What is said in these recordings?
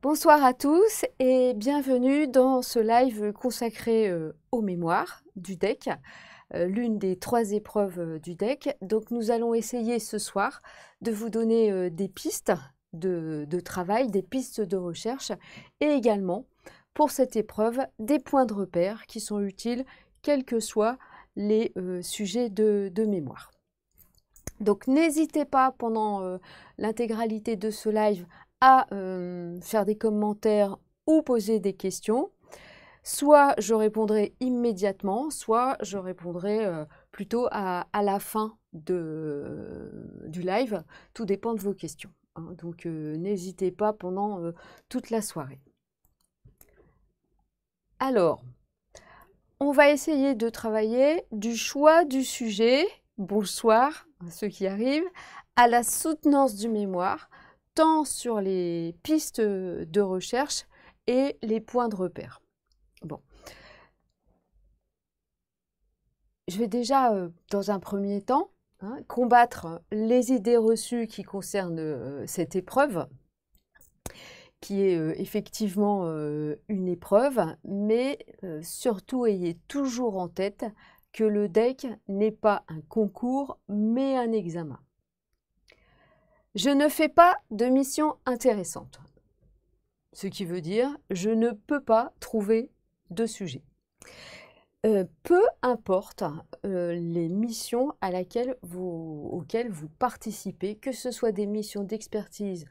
Bonsoir à tous et bienvenue dans ce live consacré euh, aux mémoires du DEC, euh, l'une des trois épreuves euh, du DEC. Donc nous allons essayer ce soir de vous donner des pistes de, travail, des pistes de recherche et également pour cette épreuve des points de repère qui sont utiles quels que soient les sujets de, mémoire. Donc n'hésitez pas pendant l'intégralité de ce live à euh, faire des commentaires ou poser des questions. Soit je répondrai immédiatement, soit je répondrai euh, plutôt à, la fin de, euh, du live. Tout dépend de vos questions. Hein. Donc n'hésitez pas pendant toute la soirée. Alors, on va essayer de travailler du choix du sujet, bonsoir à ceux qui arrivent, à la soutenance du mémoire sur les pistes de recherche et les points de repère. Bon. Je vais déjà, euh, dans un premier temps, hein, combattre les idées reçues qui concernent euh, cette épreuve, qui est euh, effectivement une épreuve, mais surtout ayez toujours en tête que le DEC n'est pas un concours, mais un examen. Je ne fais pas de mission intéressante. Ce qui veut dire je ne peux pas trouver de sujet. Euh, peu importe euh, les missions vous, auxquelles vous participez, que ce soit des missions d'expertise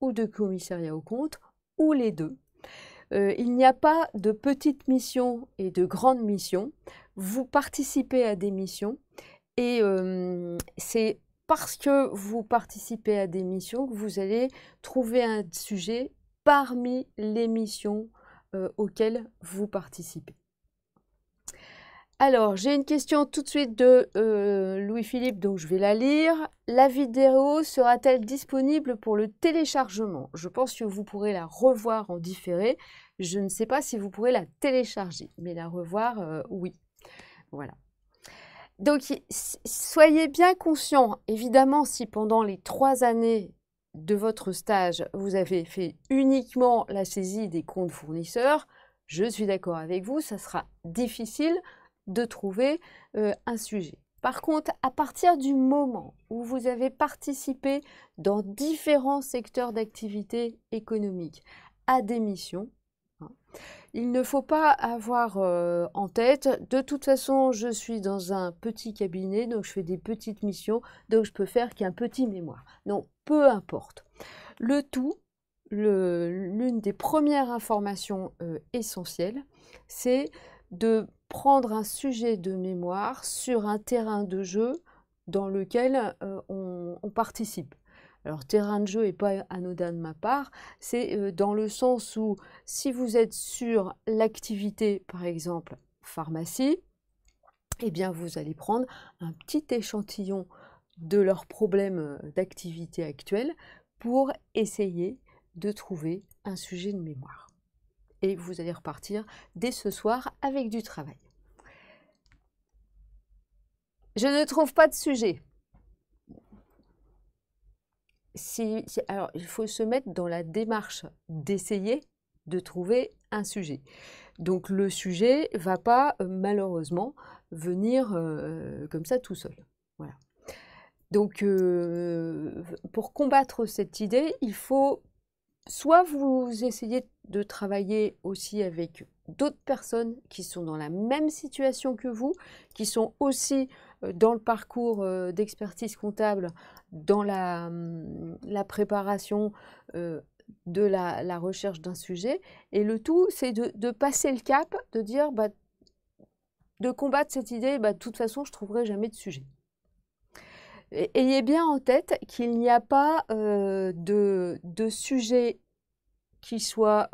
ou de commissariat au compte, ou les deux. Euh, il n'y a pas de petites missions et de grandes missions. Vous participez à des missions et c'est parce que vous participez à des missions vous allez trouver un sujet parmi les missions euh, auxquelles vous participez. Alors, j'ai une question tout de suite de euh, Louis-Philippe, donc je vais la lire. La vidéo sera-t-elle disponible pour le téléchargement Je pense que vous pourrez la revoir en différé. Je ne sais pas si vous pourrez la télécharger, mais la revoir, euh, oui. Voilà. Donc, soyez bien conscient, évidemment, si pendant les trois années de votre stage, vous avez fait uniquement la saisie des comptes fournisseurs, je suis d'accord avec vous, ça sera difficile de trouver euh, un sujet. Par contre, à partir du moment où vous avez participé dans différents secteurs d'activité économique à des missions, il ne faut pas avoir euh, en tête, de toute façon, je suis dans un petit cabinet, donc je fais des petites missions, donc je peux faire qu'un petit mémoire. Non, peu importe. Le tout, l'une des premières informations euh, essentielles, c'est de prendre un sujet de mémoire sur un terrain de jeu dans lequel euh, on participe. Alors terrain de jeu n'est pas anodin de ma part, c'est euh, dans le sens où si vous êtes sur l'activité, par exemple pharmacie, eh bien vous allez prendre un petit échantillon de leurs problèmes euh, d'activité actuelle pour essayer de trouver un sujet de mémoire. Et vous allez repartir dès ce soir avec du travail. Je ne trouve pas de sujet alors, il faut se mettre dans la démarche d'essayer de trouver un sujet. Donc le sujet va pas euh, malheureusement venir euh, comme ça tout seul. Voilà. Donc euh, pour combattre cette idée, il faut soit vous essayer de travailler aussi avec d'autres personnes qui sont dans la même situation que vous, qui sont aussi euh, dans le parcours euh, d'expertise comptable, dans la, hum, préparation euh, de la, recherche d'un sujet. Et le tout, c'est de, passer le cap, de dire, bah, de combattre cette idée, bah, de toute façon, je ne trouverai jamais de sujet. ayez bien en tête qu'il n'y a pas de, sujet qui soit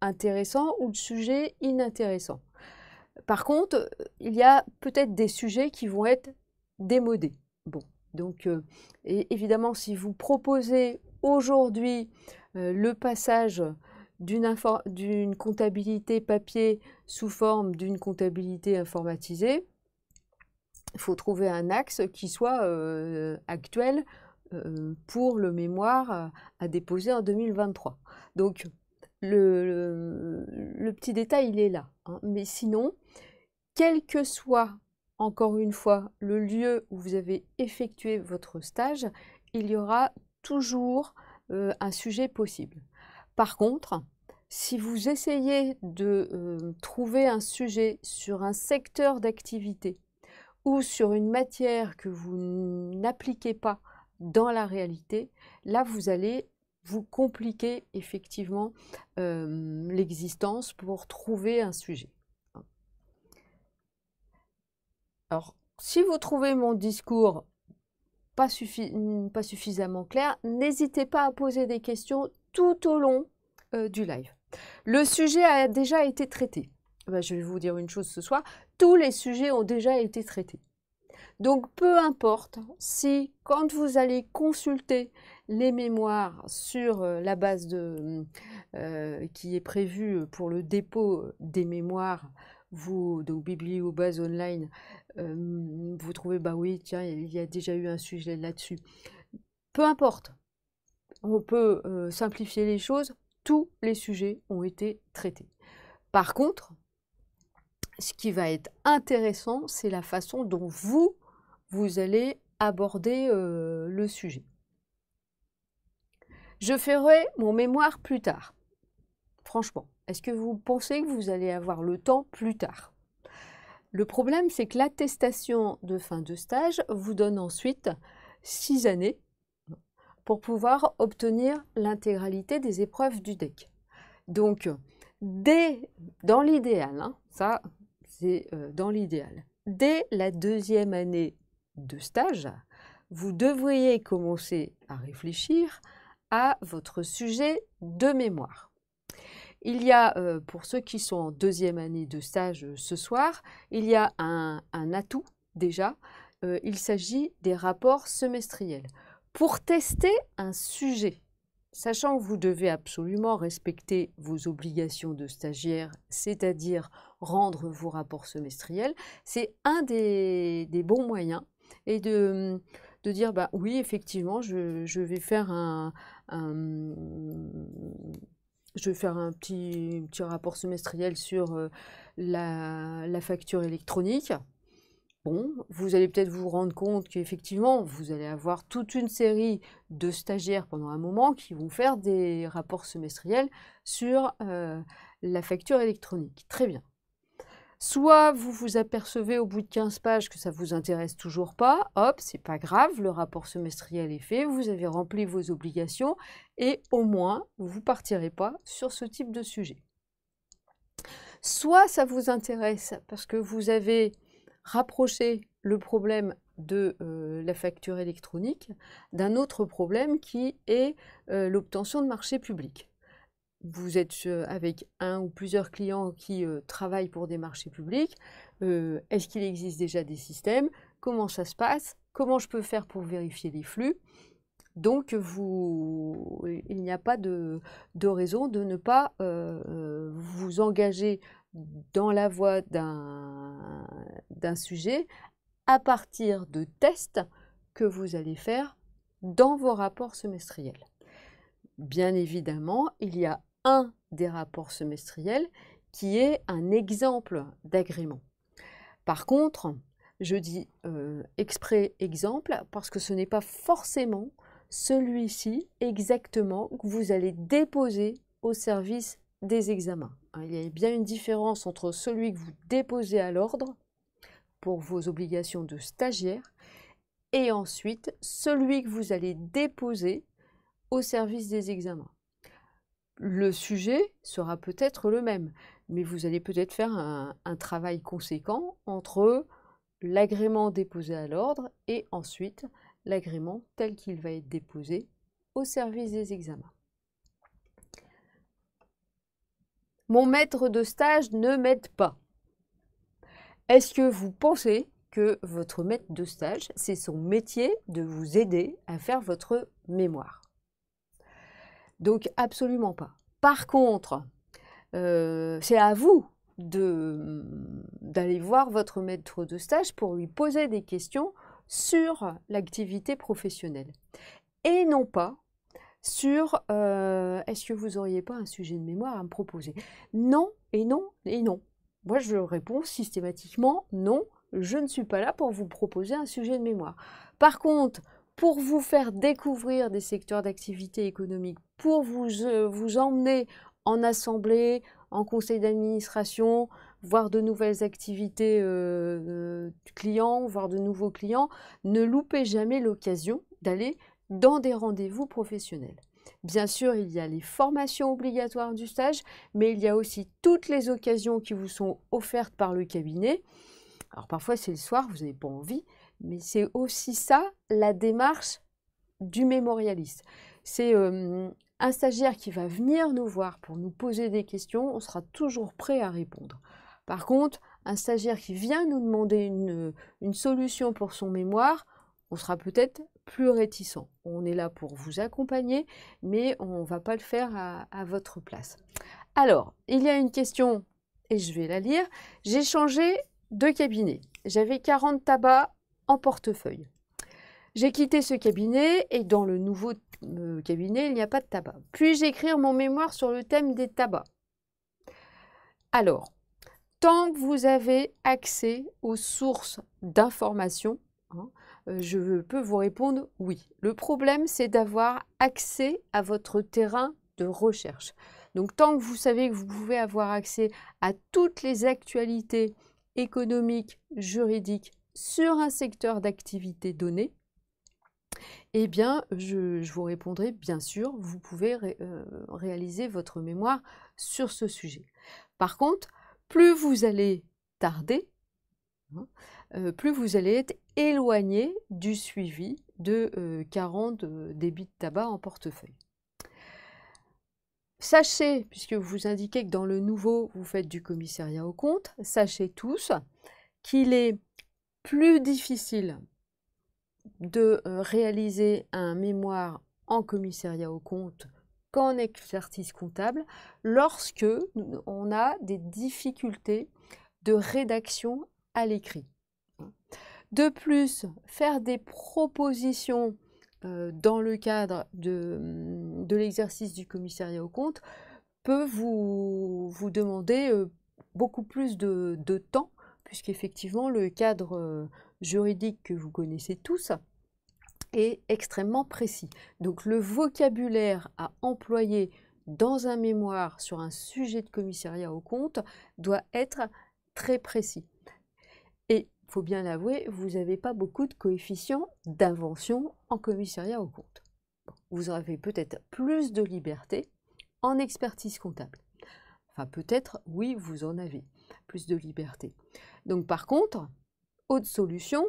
intéressant ou de sujet inintéressant. Par contre, il y a peut-être des sujets qui vont être démodés. Bon, donc euh, évidemment, si vous proposez aujourd'hui euh, le passage d'une comptabilité papier sous forme d'une comptabilité informatisée, il faut trouver un axe qui soit euh, actuel pour le mémoire à, à déposer en 2023. Donc, le, petit détail, il est là. Hein. Mais sinon, quel que soit, encore une fois, le lieu où vous avez effectué votre stage, il y aura toujours euh, un sujet possible. Par contre, si vous essayez de euh, trouver un sujet sur un secteur d'activité ou sur une matière que vous n'appliquez pas dans la réalité, là vous allez vous compliquez effectivement euh, l'existence pour trouver un sujet. Alors, si vous trouvez mon discours pas, suffisamment clair, n'hésitez pas à poser des questions tout au long euh, du live. Le sujet a déjà été traité. Ben, je vais vous dire une chose ce soir, tous les sujets ont déjà été traités. Donc peu importe si quand vous allez consulter les mémoires sur euh, la base de, euh, euh, qui est prévue pour le dépôt des mémoires. Vous, ou Bibliobase Online, vous trouvez, bah oui, tiens, il y a déjà eu un sujet là-dessus. Peu importe, on peut simplifier les choses, tous les sujets ont été traités. Par contre, ce qui va être intéressant, c'est la façon dont vous, vous allez aborder le sujet. Je ferai mon mémoire plus tard. Franchement, est-ce que vous pensez que vous allez avoir le temps plus tard Le problème, c'est que l'attestation de fin de stage vous donne ensuite six années pour pouvoir obtenir l'intégralité des épreuves du DEC. Donc, dès, dans l'idéal, hein, ça c'est euh, dans l'idéal, dès la deuxième année de stage, vous devriez commencer à réfléchir à votre sujet de mémoire. Il y a, euh, pour ceux qui sont en deuxième année de stage euh, ce soir, il y a un, atout déjà. Euh, il s'agit des rapports semestriels. Pour tester un sujet, sachant que vous devez absolument respecter vos obligations de stagiaire, c'est-à-dire rendre vos rapports semestriels, c'est un des, bons moyens et de, de dire bah, oui, effectivement, je vais faire un, euh, je vais faire un petit, petit rapport semestriel sur euh, la, facture électronique. Bon, vous allez peut-être vous rendre compte qu'effectivement, vous allez avoir toute une série de stagiaires pendant un moment qui vont faire des rapports semestriels sur euh, la facture électronique. Très bien. Soit vous vous apercevez au bout de 15 pages que ça ne vous intéresse toujours pas, hop, c'est pas grave, le rapport semestriel est fait, vous avez rempli vos obligations et au moins vous ne partirez pas sur ce type de sujet. Soit ça vous intéresse parce que vous avez rapproché le problème de euh, la facture électronique d'un autre problème qui est euh, l'obtention de marchés publics vous êtes avec un ou plusieurs clients qui travaillent pour des marchés publics. Est-ce qu'il existe déjà des systèmes Comment ça se passe Comment je peux faire pour vérifier les flux donc, vous, il n'y a pas de, raison de ne pas vous engager dans la voie d'un sujet à partir de tests que vous allez faire dans vos rapports semestriels. Bien évidemment, il y a un des rapports semestriels qui est un exemple d'agrément. Par contre, je dis euh, exprès exemple parce que ce n'est pas forcément celui-ci exactement que vous allez déposer au service des examens. Hein, il y a bien une différence entre celui que vous déposez à l'ordre pour vos obligations de stagiaire et ensuite celui que vous allez déposer au service des examens le sujet sera peut-être le même, mais vous allez peut-être faire un, travail conséquent entre l'agrément déposé à l'ordre et ensuite l'agrément tel qu'il va être déposé au service des examens. Mon maître de stage ne m'aide pas. Est-ce que vous pensez que votre maître de stage, c'est son métier de vous aider à faire votre mémoire donc absolument pas. Par contre, euh, c'est à vous d'aller voir votre maître de stage pour lui poser des questions sur l'activité professionnelle et non pas sur euh, est-ce que vous auriez pas un sujet de mémoire à me proposer Non et non et non. Moi, je réponds systématiquement non, je ne suis pas là pour vous proposer un sujet de mémoire. Par contre, pour vous faire découvrir des secteurs d'activité économique, pour vous, euh, vous emmener en assemblée, en conseil d'administration, voir de nouvelles activités euh, euh, clients, voir de nouveaux clients, ne loupez jamais l'occasion d'aller dans des rendez-vous professionnels. Bien sûr, il y a les formations obligatoires du stage, mais il y a aussi toutes les occasions qui vous sont offertes par le cabinet. Alors parfois c'est le soir, vous n'avez pas envie, mais c'est aussi ça la démarche du mémorialiste. C'est un stagiaire qui va venir nous voir pour nous poser des questions, on sera toujours prêt à répondre. Par contre, un stagiaire qui vient nous demander une, solution pour son mémoire, on sera peut-être plus réticent. On est là pour vous accompagner, mais on ne va pas le faire à, à, votre place. Alors, il y a une question, et je vais la lire. J'ai changé de cabinet. J'avais 40 tabacs portefeuille. J'ai quitté ce cabinet et dans le nouveau euh, cabinet, il n'y a pas de tabac. Puis-je écrire mon mémoire sur le thème des tabacs Alors, tant que vous avez accès aux sources d'informations, hein, euh, je peux vous répondre oui. Le problème, c'est d'avoir accès à votre terrain de recherche. Donc, tant que vous savez que vous pouvez avoir accès à toutes les actualités économiques, juridiques, sur un secteur d'activité donné, eh bien, je, vous répondrai, bien sûr, vous pouvez euh, réaliser votre mémoire sur ce sujet. Par contre, plus vous allez tarder, hein, euh, plus vous allez être éloigné du suivi de 40 euh, débits de tabac en portefeuille. Sachez, puisque vous indiquez que dans le nouveau, vous faites du commissariat au compte, sachez tous qu'il est plus difficile de euh, réaliser un mémoire en commissariat au compte qu'en exercice comptable lorsque on a des difficultés de rédaction à l'écrit. De plus, faire des propositions euh, dans le cadre de, mm, l'exercice du commissariat au compte peut vous, vous demander euh, beaucoup plus de, de temps puisqu'effectivement le cadre euh, juridique que vous connaissez tous est extrêmement précis. Donc le vocabulaire à employer dans un mémoire sur un sujet de commissariat au compte doit être très précis. Et faut bien l'avouer, vous n'avez pas beaucoup de coefficients d'invention en commissariat au compte. Vous avez peut-être plus de liberté en expertise comptable. Enfin, peut-être, oui, vous en avez plus de liberté. Donc par contre, autre solution,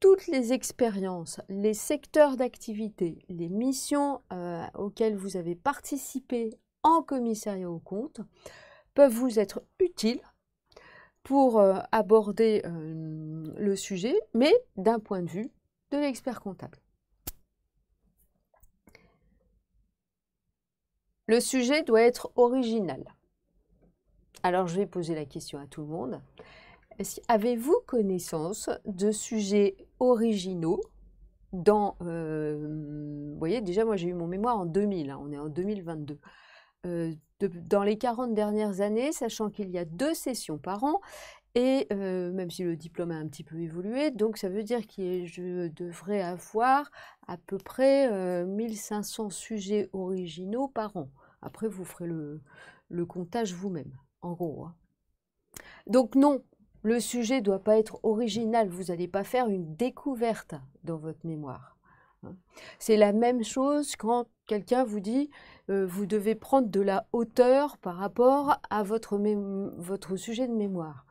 toutes les expériences, les secteurs d'activité, les missions euh, auxquelles vous avez participé en commissariat au compte peuvent vous être utiles pour euh, aborder euh, le sujet, mais d'un point de vue de l'expert comptable. Le sujet doit être original. Alors je vais poser la question à tout le monde. Avez-vous connaissance de sujets originaux dans... Euh, vous voyez, déjà moi j'ai eu mon mémoire en 2000, hein, on est en 2022. Euh, dans les 40 dernières années, sachant qu'il y a deux sessions par an, et euh, même si le diplôme a un petit peu évolué, donc ça veut dire que je devrais avoir à peu près 1500 sujets originaux par an. Après, vous ferez le comptage vous-même en gros. Hein. Donc non, le sujet ne doit pas être original, vous n'allez pas faire une découverte dans votre mémoire. Hein. C'est la même chose quand quelqu'un vous dit euh, vous devez prendre de la hauteur par rapport à votre, votre sujet de mémoire.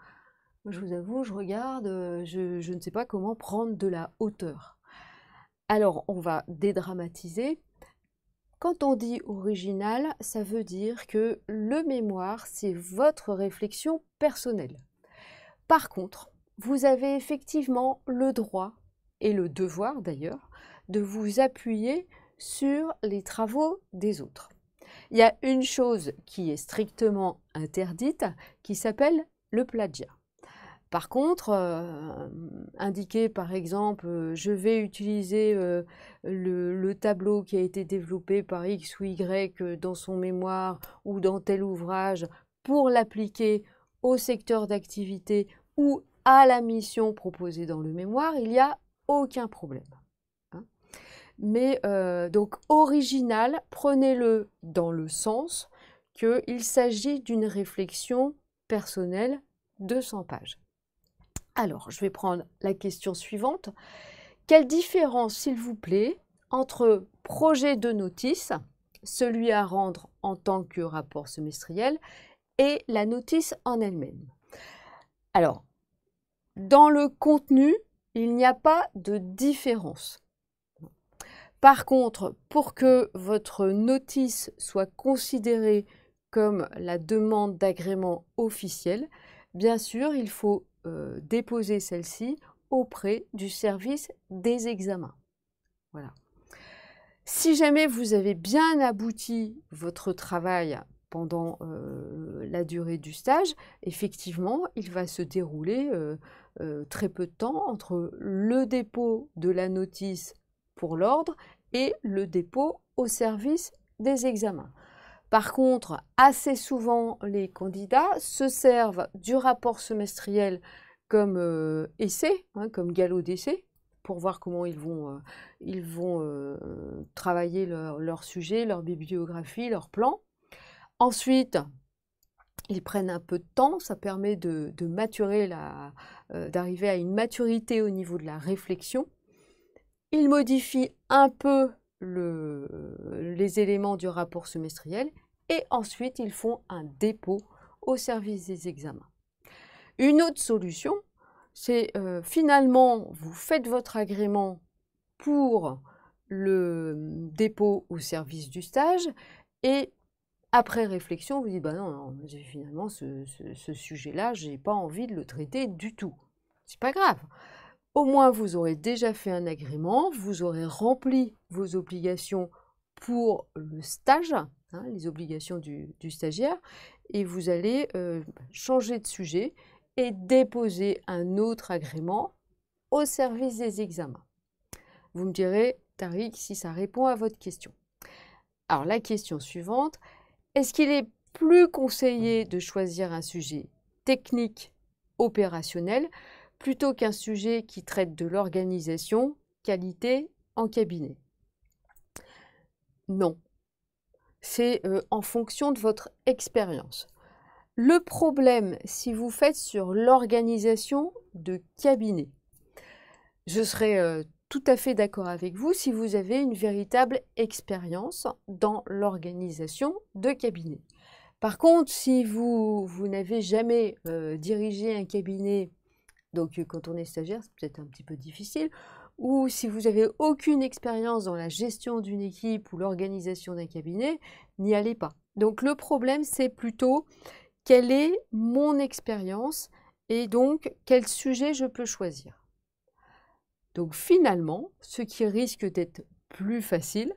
je vous avoue, je regarde, euh, je ne sais pas comment prendre de la hauteur. Alors, on va dédramatiser quand on dit original, ça veut dire que le mémoire, c'est votre réflexion personnelle. Par contre, vous avez effectivement le droit, et le devoir d'ailleurs, de vous appuyer sur les travaux des autres. Il y a une chose qui est strictement interdite, qui s'appelle le plagiat. Par contre, euh, indiquer par exemple, euh, je vais utiliser euh, le, tableau qui a été développé par X ou Y dans son mémoire ou dans tel ouvrage pour l'appliquer au secteur d'activité ou à la mission proposée dans le mémoire, il n'y a aucun problème. Hein. Mais donc original, prenez-le dans le sens qu'il s'agit d'une réflexion personnelle de 100 pages. Alors, je vais prendre la question suivante. Quelle différence, s'il vous plaît, entre projet de notice, celui à rendre en tant que rapport semestriel, et la notice en elle-même Alors, dans le contenu, il n'y a pas de différence. Par contre, pour que votre notice soit considérée comme la demande d'agrément officielle, bien sûr, il faut euh, déposer celle-ci auprès du service des examens. Voilà. Si jamais vous avez bien abouti votre travail pendant euh, la durée du stage, effectivement, il va se dérouler euh, très peu de temps entre le dépôt de la notice pour l'ordre et le dépôt au service des examens. Par contre, assez souvent, les candidats se servent du rapport semestriel comme euh, essai, hein, comme galop d'essai, pour voir comment ils vont, euh, ils vont euh, travailler leur, sujet, leur bibliographie, leur plan. Ensuite, ils prennent un peu de temps, ça permet de, de la, d'arriver à une maturité au niveau de la réflexion. Ils modifient un peu les éléments du rapport semestriel et ensuite ils font un dépôt au service des examens. Une autre solution, c'est euh, finalement vous faites votre agrément pour le dépôt au service du stage et après réflexion, vous dites, bah non, finalement, ce, ce sujet-là, je n'ai pas envie de le traiter du tout. C'est pas grave. Au moins, vous aurez déjà fait un agrément, vous aurez rempli vos obligations pour le stage, hein, les obligations du, stagiaire, et vous allez euh, changer de sujet et déposer un autre agrément au service des examens. Vous me direz, Tariq, si ça répond à votre question. Alors la question suivante, est-ce qu'il est plus conseillé de choisir un sujet technique, opérationnel plutôt qu'un sujet qui traite de l'organisation, qualité en cabinet. Non, c'est euh, en fonction de votre expérience. Le problème, si vous faites sur l'organisation de cabinet, je serais euh, tout à fait d'accord avec vous si vous avez une véritable expérience dans l'organisation de cabinet. Par contre, si vous, vous n'avez jamais euh, dirigé un cabinet donc euh, quand on est stagiaire, c'est peut-être un petit peu difficile. Ou si vous n'avez aucune expérience dans la gestion d'une équipe ou l'organisation d'un cabinet, n'y allez pas. Donc le problème, c'est plutôt quelle est mon expérience et donc quel sujet je peux choisir. Donc finalement, ce qui risque d'être plus facile,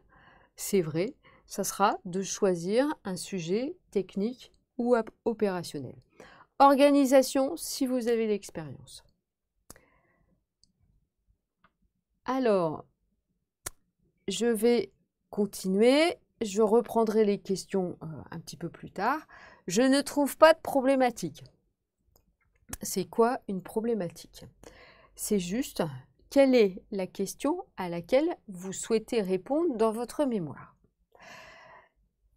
c'est vrai, ça sera de choisir un sujet technique ou opérationnel. Organisation si vous avez l'expérience. Alors, je vais continuer. Je reprendrai les questions euh, un petit peu plus tard. Je ne trouve pas de problématique. C'est quoi une problématique C'est juste quelle est la question à laquelle vous souhaitez répondre dans votre mémoire.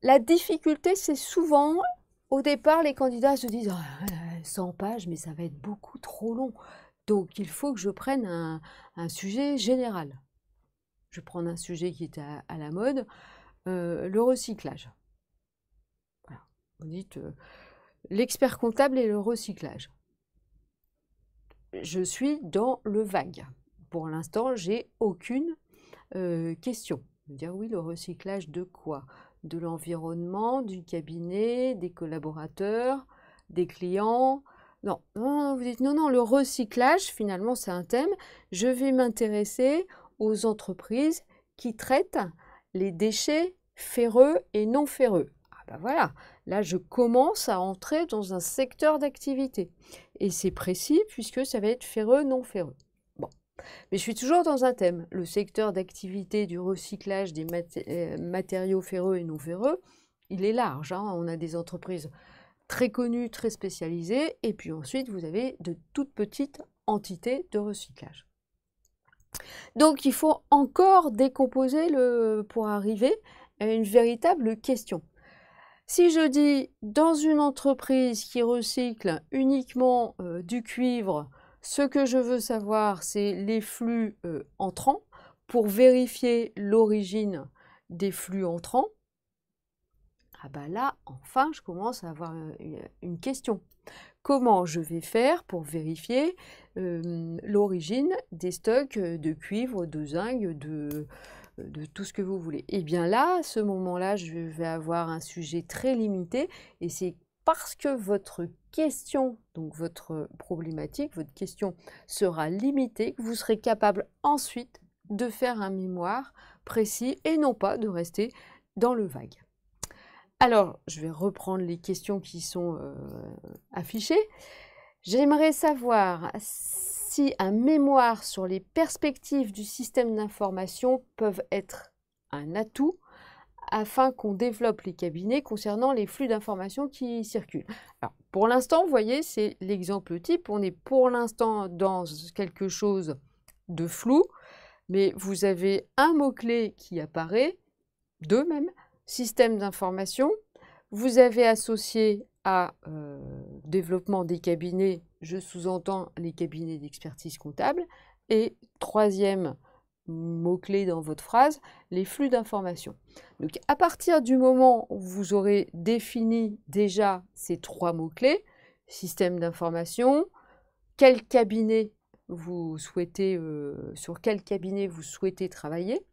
La difficulté, c'est souvent au départ, les candidats se disent 100 ah, pages, mais ça va être beaucoup trop long. Donc, il faut que je prenne un, sujet général. Je prends un sujet qui est à, la mode, euh, le recyclage. Vous dites euh, l'expert comptable et le recyclage. Je suis dans le vague. Pour l'instant, j'ai aucune euh, question. dire oui, le recyclage de quoi de l'environnement, du cabinet, des collaborateurs, des clients. Non, vous dites non, non, le recyclage, finalement, c'est un thème. Je vais m'intéresser aux entreprises qui traitent les déchets ferreux et non ferreux. Ah ben voilà, là je commence à entrer dans un secteur d'activité. Et c'est précis puisque ça va être ferreux, non ferreux. Mais je suis toujours dans un thème, le secteur d'activité du recyclage des euh, matériaux ferreux et non ferreux, il est large. Hein. On a des entreprises très connues, très spécialisées, et puis ensuite vous avez de toutes petites entités de recyclage. Donc il faut encore décomposer le, pour arriver à une véritable question. Si je dis dans une entreprise qui recycle uniquement euh, du cuivre, ce que je veux savoir, c'est les flux euh, entrants pour vérifier l'origine des flux entrants. Ah bah là, enfin, je commence à avoir euh, une, question. Comment je vais faire pour vérifier euh, l'origine des stocks de cuivre, de zinc, de, de tout ce que vous voulez. Et eh bien là, à ce moment-là, je vais avoir un sujet très limité et c'est parce que votre question, donc votre problématique, votre question sera limitée, vous serez capable ensuite de faire un mémoire précis et non pas de rester dans le vague. Alors, je vais reprendre les questions qui sont euh, affichées. J'aimerais savoir si un mémoire sur les perspectives du système d'information peuvent être un atout afin qu'on développe les cabinets concernant les flux d'informations qui circulent. Alors, pour l'instant, vous voyez, c'est l'exemple type. On est pour l'instant dans quelque chose de flou, mais vous avez un mot-clé qui apparaît, deux même, système d'information. Vous avez associé à euh, développement des cabinets, je sous-entends les cabinets d'expertise comptable. Et troisième mot clés dans votre phrase, les flux d'informations. Donc à partir du moment où vous aurez défini déjà ces trois mots-clés, système d'information, quel cabinet vous souhaitez, euh, sur quel cabinet vous souhaitez travailler,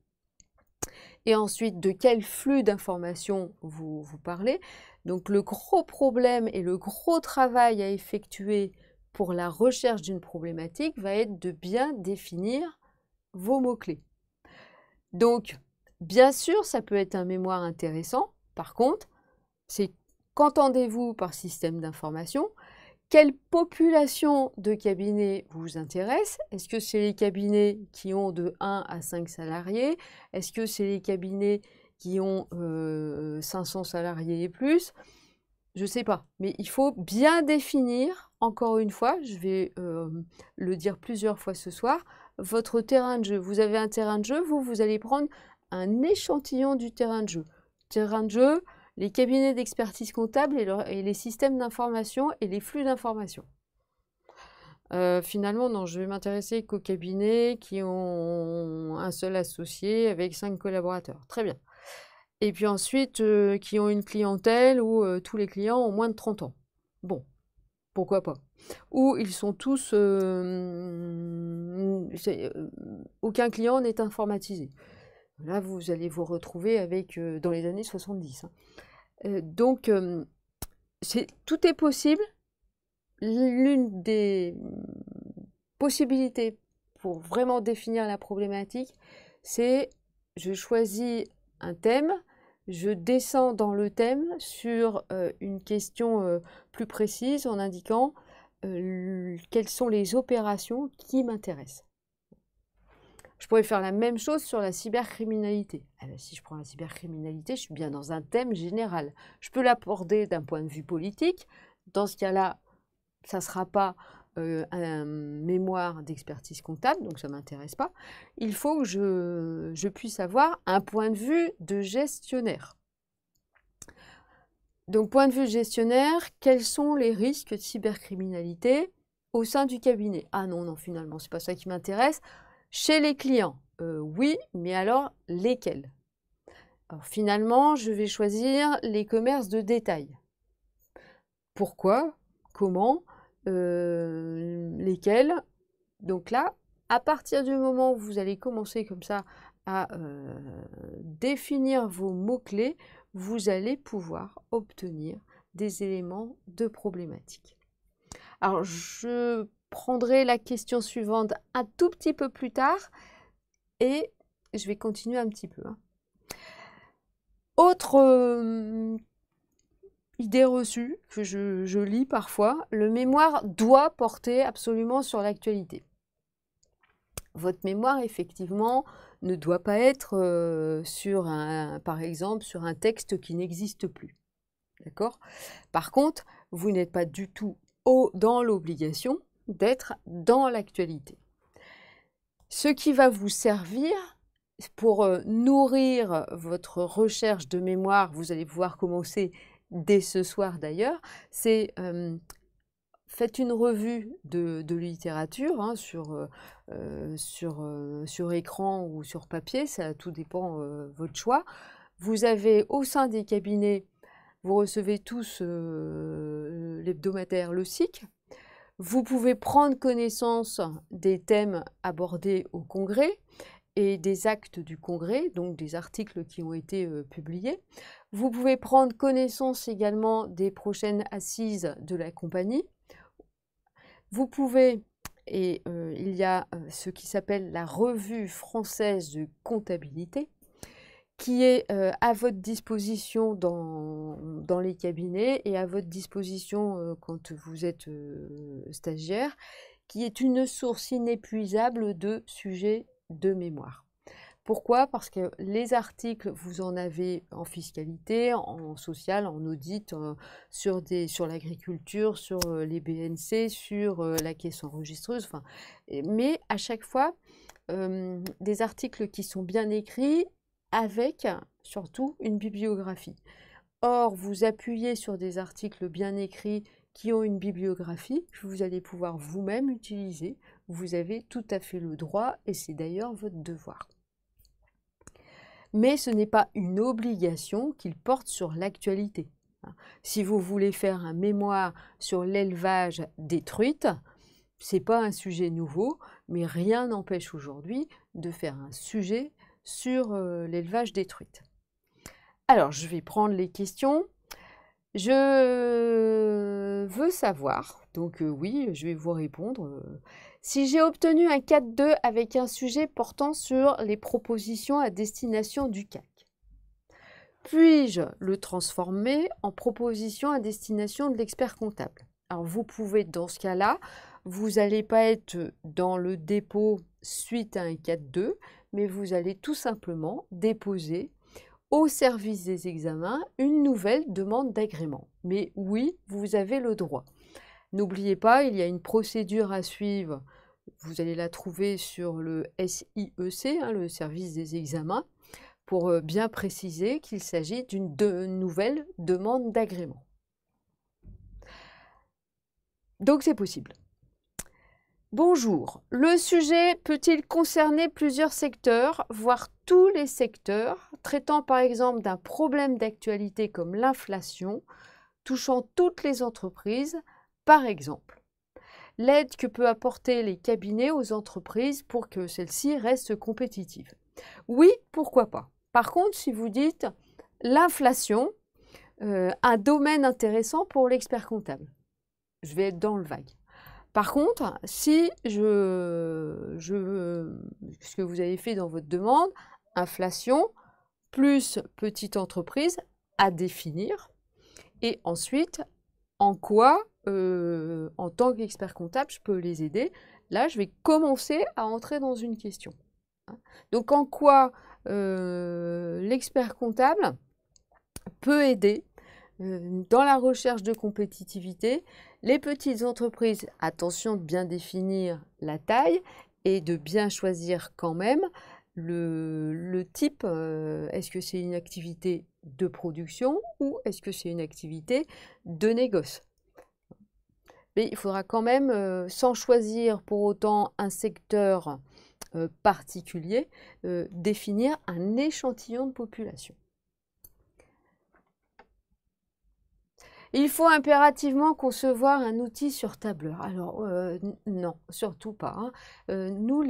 et ensuite de quel flux d'informations vous, vous parlez. Donc le gros problème et le gros travail à effectuer pour la recherche d'une problématique va être de bien définir vos mots-clés. Donc, bien sûr, ça peut être un mémoire intéressant. Par contre, c'est qu'entendez-vous par système d'information Quelle population de cabinets vous intéresse Est-ce que c'est les cabinets qui ont de 1 à 5 salariés Est-ce que c'est les cabinets qui ont 500 euh, salariés et plus je ne sais pas, mais il faut bien définir, encore une fois, je vais euh, le dire plusieurs fois ce soir, votre terrain de jeu. Vous avez un terrain de jeu, vous, vous allez prendre un échantillon du terrain de jeu. Terrain de jeu, les cabinets d'expertise comptable et, les systèmes d'information et les flux d'information. Euh, finalement, non, je vais m'intéresser qu'aux cabinets qui ont un seul associé avec cinq collaborateurs. Très bien. Et puis ensuite, euh, qui ont une clientèle où euh, tous les clients ont moins de 30 ans. Bon, pourquoi pas. Ou ils sont tous... Euh, euh, aucun client n'est informatisé. Là, vous allez vous retrouver avec euh, dans les années 70. Hein. donc, tout est possible. L'une des possibilités pour vraiment définir la problématique, c'est je choisis un thème je descends dans le thème sur euh, une question euh, plus précise en indiquant euh, quelles sont les opérations qui m'intéressent. Je pourrais faire la même chose sur la cybercriminalité. Ah ben, si je prends la cybercriminalité, je suis bien dans un thème général. Je peux l'aborder d'un point de vue politique. Dans ce cas-là, ça ne sera pas euh, un mémoire d'expertise comptable, donc ça ne m'intéresse pas, il faut que je, puisse avoir un point de vue de gestionnaire. Donc, point de vue gestionnaire, quels sont les risques de cybercriminalité au sein du cabinet Ah non, non, finalement, c'est pas ça qui m'intéresse. Chez les clients, euh, oui, mais alors lesquels alors, Finalement, je vais choisir les commerces de détail. Pourquoi Comment euh, lesquels, donc là, à partir du moment où vous allez commencer comme ça à euh, définir vos mots-clés, vous allez pouvoir obtenir des éléments de problématique. Alors, je prendrai la question suivante un tout petit peu plus tard et je vais continuer un petit peu. Hein. Autre euh, idée reçue que je, lis parfois, le mémoire doit porter absolument sur l'actualité. Votre mémoire, effectivement, ne doit pas être euh, sur un, par exemple, sur un texte qui n'existe plus. D'accord Par contre, vous n'êtes pas du tout au, dans l'obligation d'être dans l'actualité. Ce qui va vous servir pour euh, nourrir votre recherche de mémoire, vous allez pouvoir commencer dès ce soir d'ailleurs, c'est faites une revue de, littérature hein, euh, euh, euh, sur, écran ou sur papier, ça tout dépend votre choix. Vous avez au sein des cabinets, vous recevez tous l'hebdomadaire Le SIC. Vous pouvez prendre connaissance des thèmes abordés au congrès et des actes du Congrès, donc des articles qui ont été publiés. Vous pouvez prendre connaissance également des prochaines assises de la compagnie. Vous pouvez, et euh, il y a euh, ce qui s'appelle la revue française de comptabilité, qui est euh, à votre disposition dans, les cabinets et à votre disposition quand vous êtes stagiaire, qui est une source inépuisable de sujets de mémoire. Pourquoi Parce que les articles, vous en avez en fiscalité, en social, en audit, euh, sur, des, sur l'agriculture, sur euh, les BNC, sur euh, la caisse enregistreuse. mais à chaque fois, des articles qui sont bien écrits avec surtout une bibliographie. Or, vous appuyez sur des articles bien écrits qui ont une bibliographie que vous allez pouvoir vous-même utiliser. Vous avez tout à fait le droit et c'est d'ailleurs votre devoir mais ce n'est pas une obligation qu'il porte sur l'actualité. Si vous voulez faire un mémoire sur l'élevage des truites, n'est pas un sujet nouveau, mais rien n'empêche aujourd'hui de faire un sujet sur euh, l'élevage des truites. Alors, je vais prendre les questions. Je veux savoir, donc euh, oui, je vais vous répondre. Euh, si j'ai obtenu un 4-2 avec un sujet portant sur les propositions à destination du CAC, puis-je le transformer en proposition à destination de l'expert comptable Alors vous pouvez dans ce cas-là, vous n'allez pas être dans le dépôt suite à un 4-2, mais vous allez tout simplement déposer au service des examens une nouvelle demande d'agrément. Mais oui, vous avez le droit. N'oubliez pas, il y a une procédure à suivre. Vous allez la trouver sur le SIEC, hein, le service des examens, pour euh, bien préciser qu'il s'agit d'une nouvelle demande d'agrément. Donc c'est possible. Bonjour. Le sujet peut-il concerner plusieurs secteurs, voire tous les secteurs, traitant par exemple d'un problème d'actualité comme l'inflation, touchant toutes les entreprises, par exemple, l'aide que peut apporter les cabinets aux entreprises pour que celles-ci restent compétitives. Oui, pourquoi pas. Par contre, si vous dites l'inflation, euh, un domaine intéressant pour l'expert comptable, je vais être dans le vague. Par contre, si je, ce que vous avez fait dans votre demande, inflation plus petite entreprise à définir, et ensuite en quoi euh, en tant qu'expert comptable, je peux les aider. Là, je vais commencer à entrer dans une question. Hein. Donc, en quoi euh, l'expert comptable peut aider euh, dans la recherche de compétitivité les petites entreprises Attention de bien définir la taille et de bien choisir quand même le, type. est-ce que c'est une activité de production ou est-ce que c'est une activité de négoce mais il faudra quand même, euh, sans choisir pour autant un secteur euh, particulier, euh, définir un échantillon de population. Il faut impérativement concevoir un outil sur tableur. Alors, non, surtout pas. Hein. nous,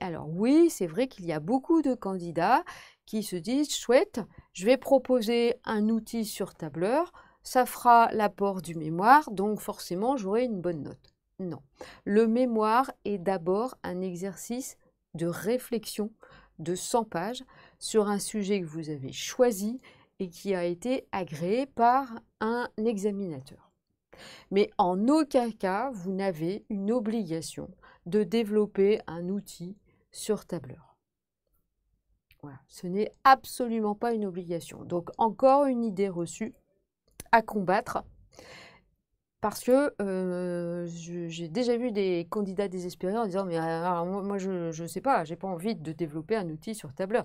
Alors, oui, c'est vrai qu'il y a beaucoup de candidats qui se disent chouette, je vais proposer un outil sur tableur ça fera l'apport du mémoire, donc forcément j'aurai une bonne note. Non. Le mémoire est d'abord un exercice de réflexion de 100 pages sur un sujet que vous avez choisi et qui a été agréé par un examinateur. Mais en aucun cas, vous n'avez une obligation de développer un outil sur tableur. Voilà, ce n'est absolument pas une obligation. Donc encore une idée reçue, combattre. Parce que euh, j'ai déjà vu des candidats désespérés en disant Mais euh, moi, je ne sais pas, j'ai pas envie de développer un outil sur tableur.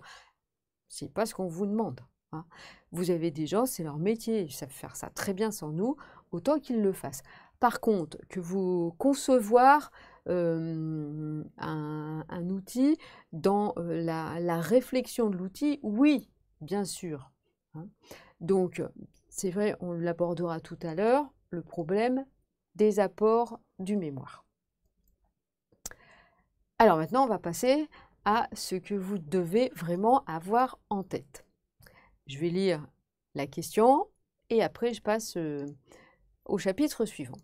C'est pas ce qu'on vous demande. Hein. Vous avez des gens, c'est leur métier, ils savent faire ça très bien sans nous, autant qu'ils le fassent. Par contre, que vous concevoir euh, un, outil dans la, la, réflexion de l'outil, oui, bien sûr. Hein. Donc, c'est vrai, on l'abordera tout à l'heure, le problème des apports du mémoire. Alors maintenant, on va passer à ce que vous devez vraiment avoir en tête. Je vais lire la question et après je passe euh, au chapitre suivant.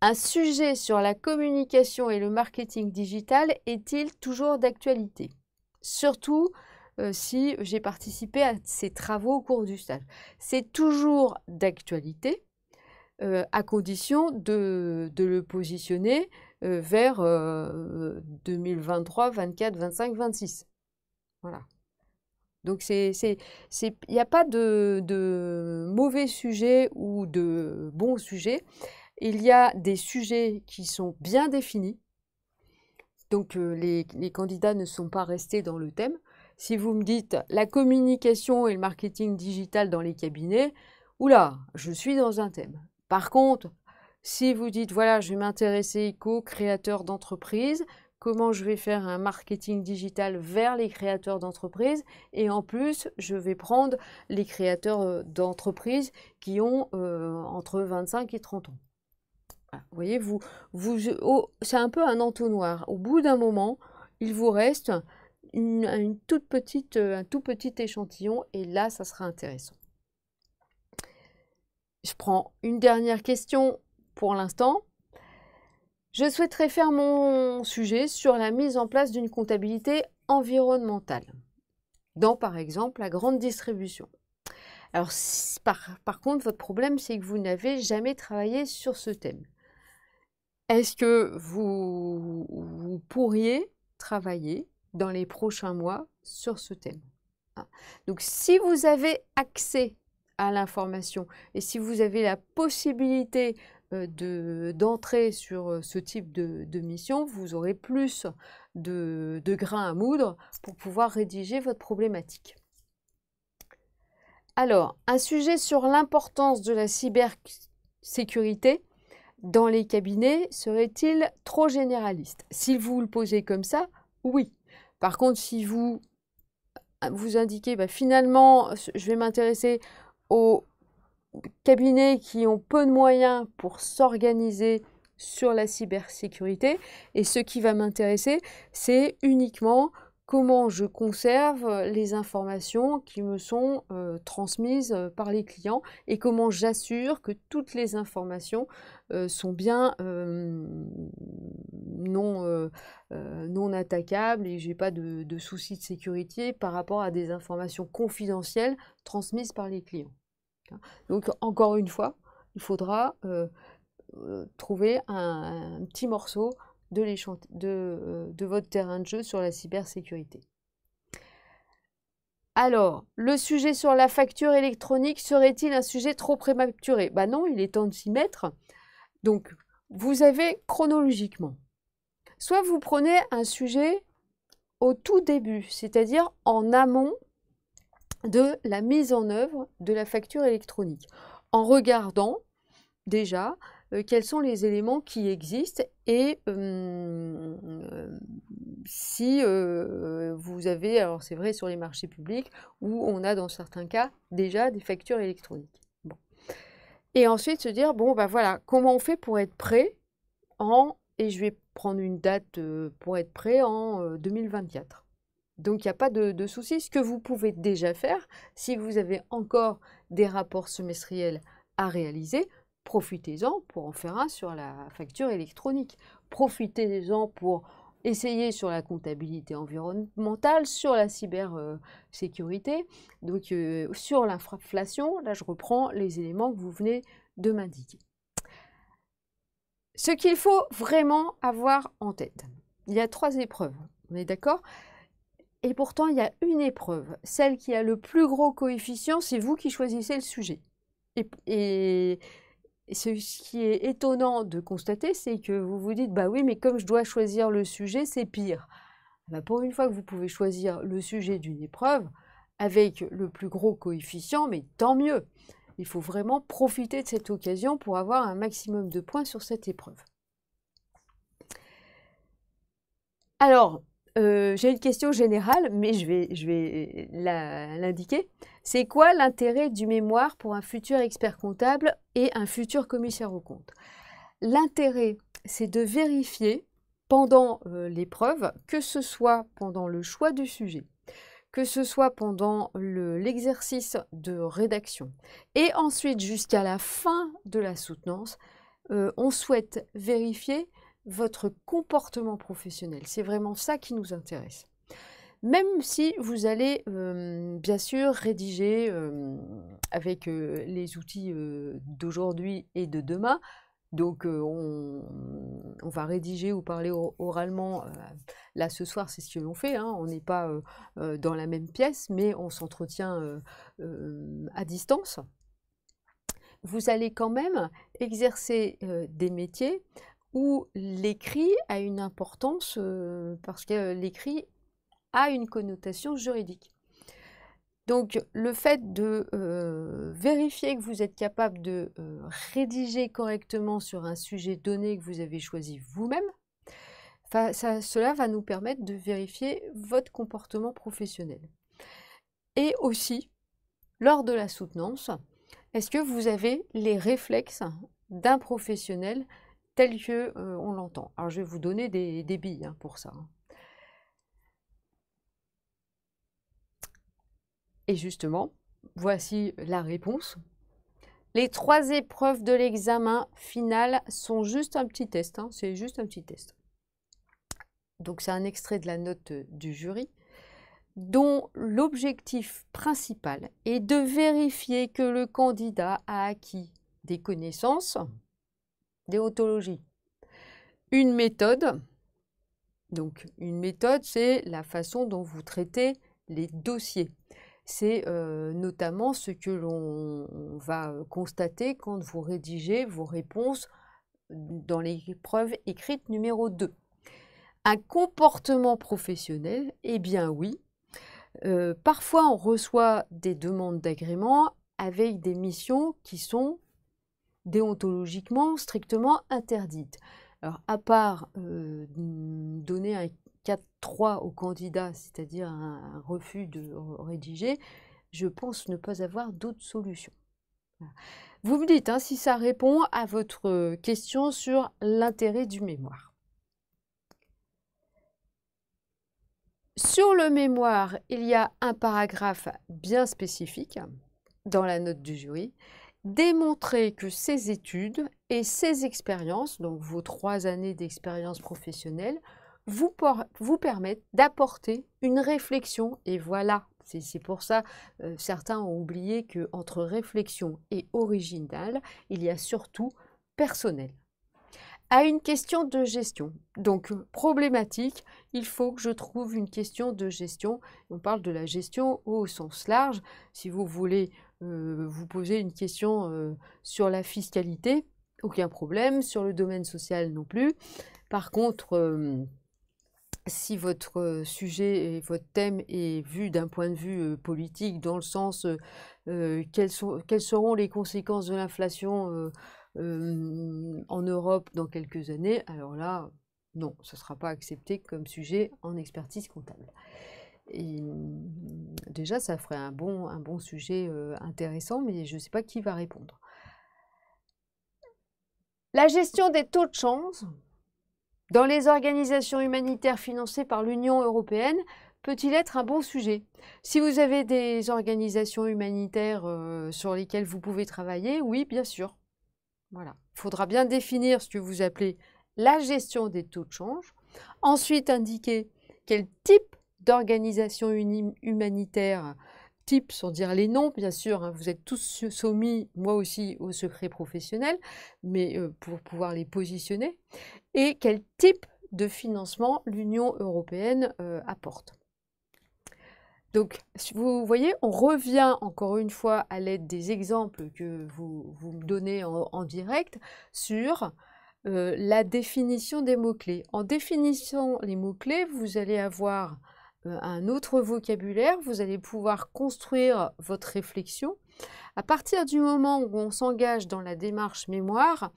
Un sujet sur la communication et le marketing digital est-il toujours d'actualité Surtout euh, si j'ai participé à ces travaux au cours du stage. C'est toujours d'actualité, euh, à condition de, le positionner euh, vers 2023, 24, 25, 26. Voilà. Donc, il n'y a pas de, mauvais sujet ou de bons sujets. Il y a des sujets qui sont bien définis. Donc, les candidats ne sont pas restés dans le thème si vous me dites la communication et le marketing digital dans les cabinets, oula, je suis dans un thème. Par contre, si vous dites voilà, je vais m'intéresser aux créateurs d'entreprise, comment je vais faire un marketing digital vers les créateurs d'entreprise et en plus je vais prendre les créateurs euh, d'entreprise qui ont euh, entre 25 et 30 ans. voyez, vous, oh, c'est un peu un entonnoir. Au bout d'un moment, il vous reste une, toute petite, euh, un tout petit échantillon et là, ça sera intéressant. Je prends une dernière question pour l'instant. Je souhaiterais faire mon sujet sur la mise en place d'une comptabilité environnementale dans, par exemple, la grande distribution. Alors, par, contre, votre problème, c'est que vous n'avez jamais travaillé sur ce thème. Est-ce que vous, pourriez travailler dans les prochains mois sur ce thème. Hein. Donc si vous avez accès à l'information et si vous avez la possibilité euh, d'entrer sur euh, ce type de, mission, vous aurez plus de, de grains à moudre pour pouvoir rédiger votre problématique. Alors, un sujet sur l'importance de la cybersécurité dans les cabinets serait-il trop généraliste Si vous le posez comme ça, oui, par contre, si vous ah, vous indiquez, bah, finalement, je vais m'intéresser aux cabinets qui ont peu de moyens pour s'organiser sur la cybersécurité, et ce qui va m'intéresser, c'est uniquement comment je conserve euh, les informations qui me sont euh, transmises euh, par les clients et comment j'assure que toutes les informations sont bien non, attaquables et je n'ai pas de, soucis de sécurité par rapport à des informations confidentielles transmises par les clients. Donc encore une fois, il faudra trouver un petit morceau euh, de, votre terrain de jeu sur la cybersécurité. Alors, le sujet sur la facture électronique serait-il un sujet trop prématuré Bah ben non, il est temps de s'y mettre. Donc, vous avez chronologiquement. Soit vous prenez un sujet au tout début, c'est-à-dire en amont de la mise en œuvre de la facture électronique, en regardant déjà euh, quels sont les éléments qui existent et euh, si euh, vous avez, alors c'est vrai sur les marchés publics où on a dans certains cas déjà des factures électroniques. Et ensuite se dire, bon, ben voilà, comment on fait pour être prêt en, et je vais prendre une date pour être prêt en 2024. Donc il n'y a pas de souci. Ce que vous pouvez déjà faire, si vous avez encore des rapports semestriels à réaliser, profitez-en pour en faire un sur la facture électronique. Profitez-en pour essayer sur la comptabilité environnementale, sur la cybersécurité, euh, donc euh, sur l'inflation. Là, je reprends les éléments que vous venez de m'indiquer. Ce qu'il faut vraiment avoir en tête, il y a trois épreuves, on est d'accord Et pourtant, il y a une épreuve, celle qui a le plus gros coefficient, c'est vous qui choisissez le sujet. et ce qui est étonnant de constater, c'est que vous vous dites, bah oui, mais comme je dois choisir le sujet, c'est pire. Ah bah, pour une fois que vous pouvez choisir le sujet d'une épreuve avec le plus gros coefficient, mais tant mieux. Il faut vraiment profiter de cette occasion pour avoir un maximum de points sur cette épreuve. Alors, euh, j'ai une question générale, mais je vais l'indiquer. C'est quoi l'intérêt du mémoire pour un futur expert comptable et un futur commissaire aux comptes L'intérêt, c'est de vérifier pendant euh, l'épreuve, que ce soit pendant le choix du sujet, que ce soit pendant l'exercice de rédaction, et ensuite jusqu'à la fin de la soutenance, euh, on souhaite vérifier votre comportement professionnel. C'est vraiment ça qui nous intéresse. Même si vous allez bien sûr rédiger avec les outils d'aujourd'hui et de demain, donc on, va rédiger ou parler oralement. là ce soir c'est ce que l'on fait, hein, on n'est pas dans la même pièce, mais on s'entretient à distance. Vous allez quand même exercer des métiers où l'écrit a une importance parce que l'écrit a une connotation juridique. Donc le fait de euh, vérifier que vous êtes capable de euh, rédiger correctement sur un sujet donné que vous avez choisi vous-même, cela va nous permettre de vérifier votre comportement professionnel. Et aussi, lors de la soutenance, est-ce que vous avez les réflexes d'un professionnel tel que euh, on l'entend Alors je vais vous donner des, billes hein, pour ça. Hein. Et justement, voici la réponse. Les trois épreuves de l'examen final sont juste un petit test. Hein, c'est juste un petit test. Donc c'est un extrait de la note euh, du jury dont l'objectif principal est de vérifier que le candidat a acquis des connaissances, des ontologies, une méthode. Donc une méthode, c'est la façon dont vous traitez les dossiers. C'est notamment ce que l'on va constater quand vous rédigez vos réponses dans l'épreuve écrite numéro 2. Un comportement professionnel, eh bien oui. parfois, on reçoit des demandes d'agrément avec des missions qui sont déontologiquement strictement interdites. Alors, à part donner un 4-3 au candidat, c'est-à-dire un, refus de rédiger, je pense ne pas avoir d'autre solution. Vous me dites hein, si ça répond à votre question sur l'intérêt du mémoire. Sur le mémoire, il y a un paragraphe bien spécifique dans la note du jury. Démontrer que ces études et ces expériences, donc vos trois années d'expérience professionnelle, vous, vous permettent d'apporter une réflexion. Et voilà, c'est pour ça euh, certains ont oublié que entre réflexion et original, il y a surtout personnel. À une question de gestion, donc problématique, il faut que je trouve une question de gestion. On parle de la gestion au sens large. Si vous voulez euh, vous poser une question euh, sur la fiscalité, aucun problème. Sur le domaine social non plus. Par contre, si votre sujet et votre thème est vu d'un point de vue politique, dans le sens quelles, seront les conséquences de l'inflation en Europe dans quelques années, alors là, non, ce ne sera pas accepté comme sujet en expertise comptable. Et mmh, déjà, ça ferait un bon, un bon sujet intéressant, mais je ne sais pas qui va répondre. La gestion des taux de change, dans les organisations humanitaires financées par l'Union européenne peut-il être un bon sujet Si vous avez des organisations humanitaires euh, sur lesquelles vous pouvez travailler, oui, bien sûr. Voilà. Il faudra bien définir ce que vous appelez la gestion des taux de change. Ensuite, indiquer quel type d'organisation humanitaire types sans dire les noms, bien sûr, hein, vous êtes tous soumis, moi aussi, au secret professionnel, mais euh, pour pouvoir les positionner, et quel type de financement l'Union européenne euh, apporte. Donc, vous voyez, on revient encore une fois à l'aide des exemples que vous, vous me donnez en, direct sur euh, la définition des mots-clés. En définissant les mots-clés, vous allez avoir euh, un autre vocabulaire, vous allez pouvoir construire votre réflexion. À partir du moment où on s'engage dans la démarche mémoire,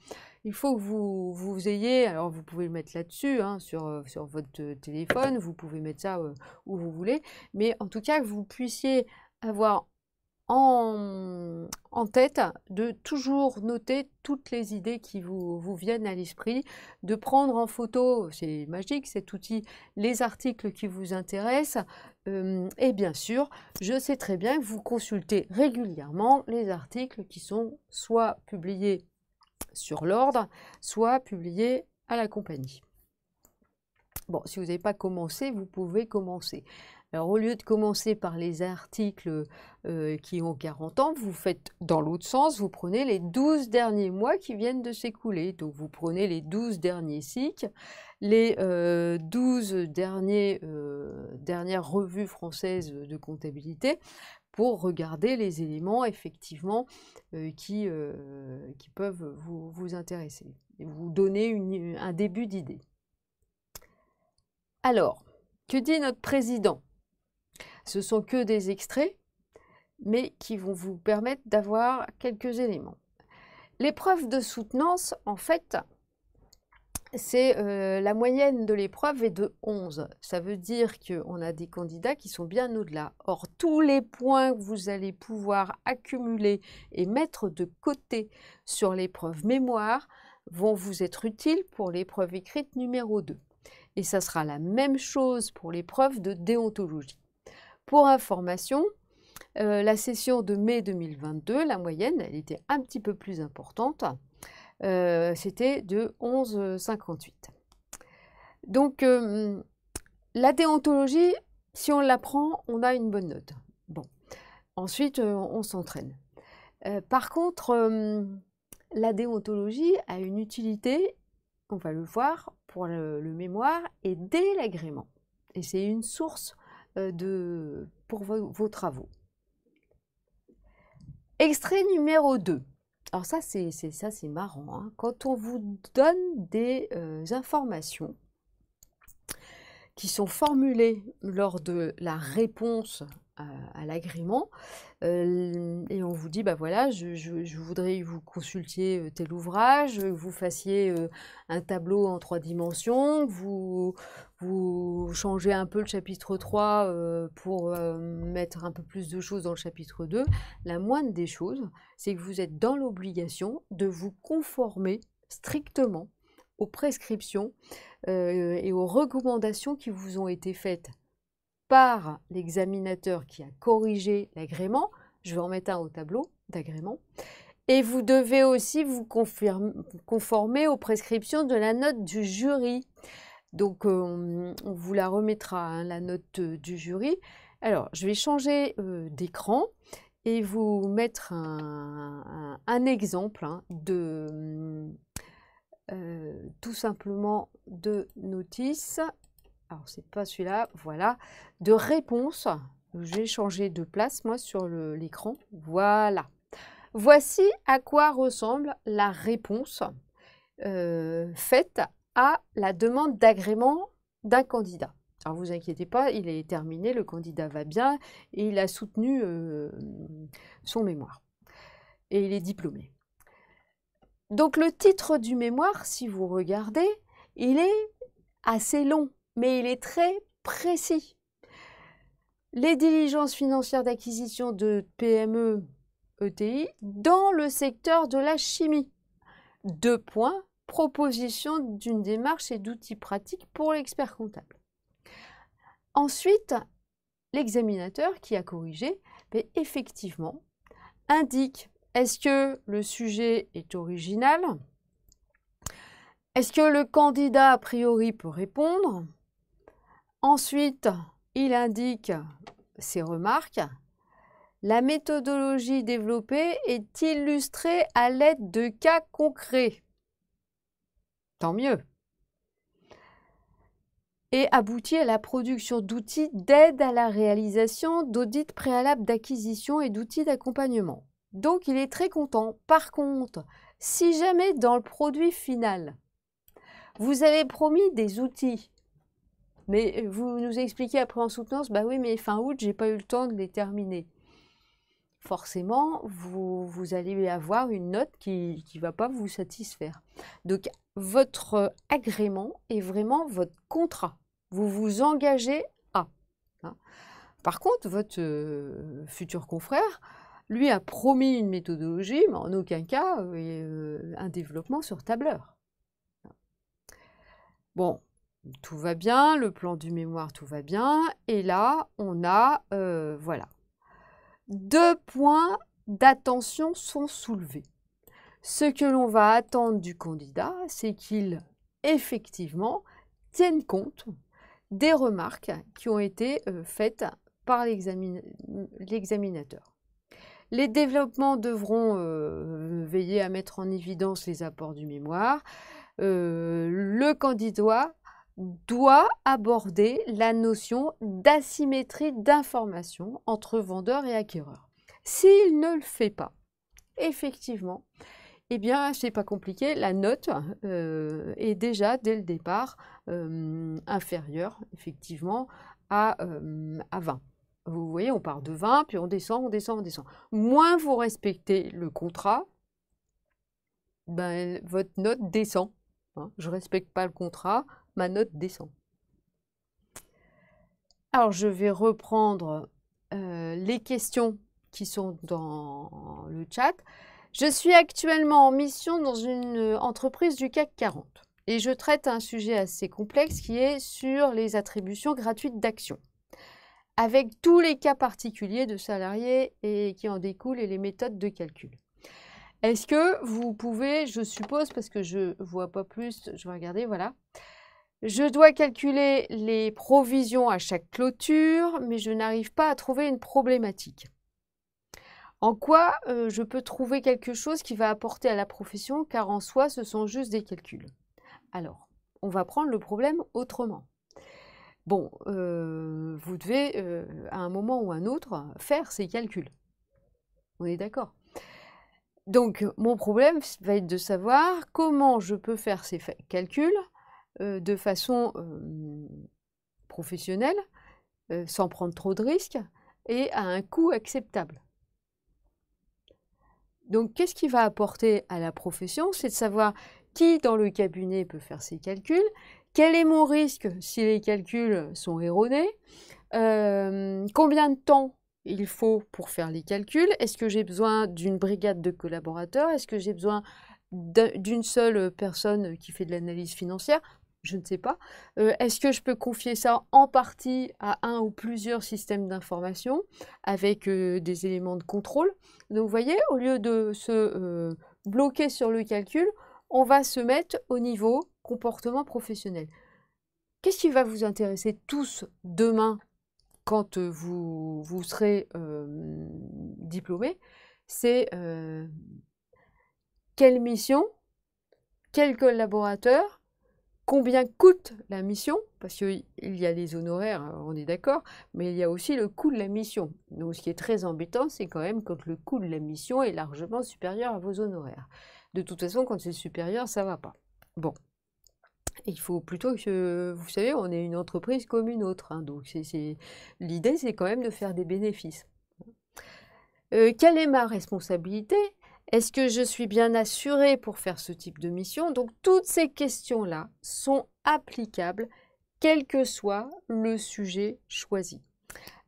il faut que vous, vous ayez, alors vous pouvez le mettre là-dessus, hein, sur, euh, sur, votre euh, téléphone, vous pouvez mettre ça où vous voulez, mais en tout cas que vous puissiez avoir en, tête de toujours noter toutes les idées qui vous, vous viennent à l'esprit, de prendre en photo, c'est magique cet outil, les articles qui vous intéressent. Euh, et bien sûr, je sais très bien que vous consultez régulièrement les articles qui sont soit publiés sur l'ordre, soit publiés à la compagnie. Bon, si vous n'avez pas commencé, vous pouvez commencer. Alors, au lieu de commencer par les articles euh, qui ont 40 ans, vous faites dans l'autre sens, vous prenez les 12 derniers mois qui viennent de s'écouler. Donc, vous prenez les 12 derniers cycles, les euh, 12 derniers, euh, dernières revues françaises de comptabilité pour regarder les éléments effectivement euh, qui, qui, peuvent vous, intéresser et vous donner un début d'idée. Alors, que dit notre président ce sont que des extraits, mais qui vont vous permettre d'avoir quelques éléments. L'épreuve de soutenance, en fait, c'est euh, la moyenne de l'épreuve est de 11. Ça veut dire qu'on a des candidats qui sont bien au-delà. Or, tous les points que vous allez pouvoir accumuler et mettre de côté sur l'épreuve mémoire vont vous être utiles pour l'épreuve écrite numéro 2. Et ça sera la même chose pour l'épreuve de déontologie. Pour information, euh, la session de mai 2022, la moyenne, elle était un petit peu plus importante. Euh, c'était de 11,58. Donc, euh, la déontologie, si on l'apprend, on a une bonne note. Bon. Ensuite, on s'entraîne. par contre, la déontologie a une utilité, on va le voir, pour le mémoire et dès l'agrément. Et c'est une source euh, pour vos, travaux. Extrait numéro 2. Alors ça, c'est ça, c'est marrant. Hein. Quand on vous donne des euh, informations qui sont formulées lors de la réponse euh, à, l'agrément, et on vous dit, bah voilà, je, voudrais que vous consultiez tel ouvrage, vous fassiez un tableau en trois dimensions, vous vous changez un peu le chapitre 3 euh, pour euh, mettre un peu plus de choses dans le chapitre 2, la moindre des choses, c'est que vous êtes dans l'obligation de vous conformer strictement aux prescriptions euh, et aux recommandations qui vous ont été faites par l'examinateur qui a corrigé l'agrément. Je vais en mettre un au tableau d'agrément. Et vous devez aussi vous conformer aux prescriptions de la note du jury. Donc on, vous la remettra, hein, la note du jury. Alors je vais changer d'écran et vous mettre un, exemple hein, de mmh, tout simplement de notice. Alors c'est pas celui-là, voilà, de réponse. J'ai changé de place moi sur l'écran. Voilà. Voici à quoi ressemble la réponse faite à la demande d'agrément d'un candidat. Alors vous inquiétez pas, il est terminé, le candidat va bien et il a soutenu euh, son mémoire. Et il est diplômé. Donc le titre du mémoire, si vous regardez, il est assez long, mais il est très précis. Les diligences financières d'acquisition de PME ETI dans le secteur de la chimie. Deux points, proposition d'une démarche et d'outils pratiques pour l'expert comptable. Ensuite, l'examinateur qui a corrigé, effectivement, indique est-ce que le sujet est original Est-ce que le candidat a priori peut répondre Ensuite, il indique ses remarques. La méthodologie développée est illustrée à l'aide de cas concrets. Tant mieux. Et aboutit à la production d'outils d'aide à la réalisation d'audits préalables d'acquisition et d'outils d'accompagnement. Donc il est très content. Par contre, si jamais dans le produit final, vous avez promis des outils, mais euh, vous nous expliquez après en soutenance, bah oui, mais fin août, j'ai pas eu le temps de les terminer forcément, vous, allez avoir une note qui ne va pas vous satisfaire. Donc, votre agrément est vraiment votre contrat. Vous vous engagez à. Hein. Par contre, votre euh, futur confrère, lui, a promis une méthodologie, mais en aucun cas euh, euh, un développement sur tableur. Bon, tout va bien, le plan du mémoire, tout va bien. Et là, on a, voilà, deux points d'attention sont soulevés. Ce que l'on va attendre du candidat, c'est qu'il, effectivement, tienne compte des remarques qui ont été euh, faites par l'examinateur. Les développements devront euh, veiller à mettre en évidence les apports du mémoire. Euh, le candidat doit aborder la notion d'asymétrie d'information entre vendeur et acquéreur. S'il ne le fait pas, effectivement, eh bien, c'est pas compliqué, la note euh, est déjà dès le départ euh, inférieure, effectivement, à, 20. Euh, vous voyez, on part de 20, puis on descend, on descend, on descend. Moins vous respectez le contrat, ben, votre note descend. Hein. Je ne respecte pas le contrat, ma note descend. Alors, je vais reprendre euh, les questions qui sont dans le chat. Je suis actuellement en mission dans une entreprise du CAC 40 et je traite un sujet assez complexe qui est sur les attributions gratuites d'actions, avec tous les cas particuliers de salariés et qui en découlent et les méthodes de calcul. Est-ce que vous pouvez, je suppose, parce que je ne vois pas plus, je vais regarder, voilà. Je dois calculer les provisions à chaque clôture, mais je n'arrive pas à trouver une problématique. En quoi euh, je peux trouver quelque chose qui va apporter à la profession, car en soi, ce sont juste des calculs. Alors, on va prendre le problème autrement. Bon, euh, vous devez, euh, à un moment ou un autre, faire ces calculs. On est d'accord Donc, mon problème va être de savoir comment je peux faire ces calculs euh, de façon professionnelle, sans prendre trop de risques et à un coût acceptable. Donc, qu'est-ce qui va apporter à la profession C'est de savoir qui dans le cabinet peut faire ses calculs, quel est mon risque si les calculs sont erronés, combien de temps il faut pour faire les calculs, est-ce que j'ai besoin d'une brigade de collaborateurs, est-ce que j'ai besoin d'une seule personne qui fait de l'analyse financière je ne sais pas. Euh, est-ce que je peux confier ça en partie à un ou plusieurs systèmes d'information avec euh, des éléments de contrôle Donc vous voyez, au lieu de se euh, bloquer sur le calcul, on va se mettre au niveau comportement professionnel. Qu'est-ce qui va vous intéresser tous demain quand vous, vous serez diplômé C'est quelle mission, quel collaborateur, combien coûte la mission, parce qu'il y a les honoraires, euh, on est d'accord, mais il y a aussi le coût de la mission. Donc ce qui est très embêtant, c'est quand même quand le coût de la mission est largement supérieur à vos honoraires. De toute façon, quand c'est supérieur, ça ne va pas. Bon. Il faut plutôt que, vous savez, on est une entreprise comme une autre. Hein, donc l'idée, c'est quand même de faire des bénéfices. Euh, quelle est ma responsabilité est-ce que je suis bien assurée pour faire ce type de mission Donc toutes ces questions-là sont applicables quel que soit le sujet choisi.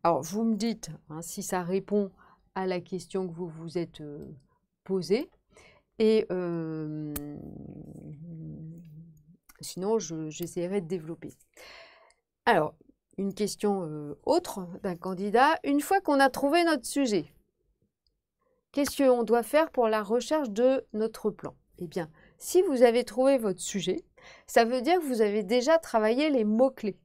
Alors vous me dites hein, si ça répond à la question que vous vous êtes euh, posée et euh, sinon j'essaierai de développer. Alors une question euh, autre d'un candidat, une fois qu'on a trouvé notre sujet, Qu'est-ce qu'on doit faire pour la recherche de notre plan Eh bien, si vous avez trouvé votre sujet, ça veut dire que vous avez déjà travaillé les mots-clés.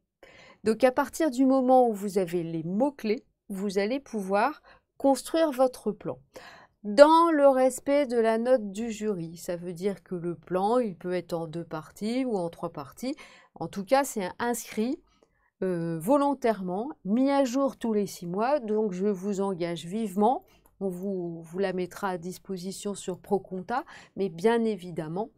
Donc à partir du moment où vous avez les mots-clés, vous allez pouvoir construire votre plan. Dans le respect de la note du jury, ça veut dire que le plan, il peut être en deux parties ou en trois parties. En tout cas, c'est inscrit euh, volontairement, mis à jour tous les six mois. Donc je vous engage vivement on vous, vous la mettra à disposition sur Proconta, mais bien évidemment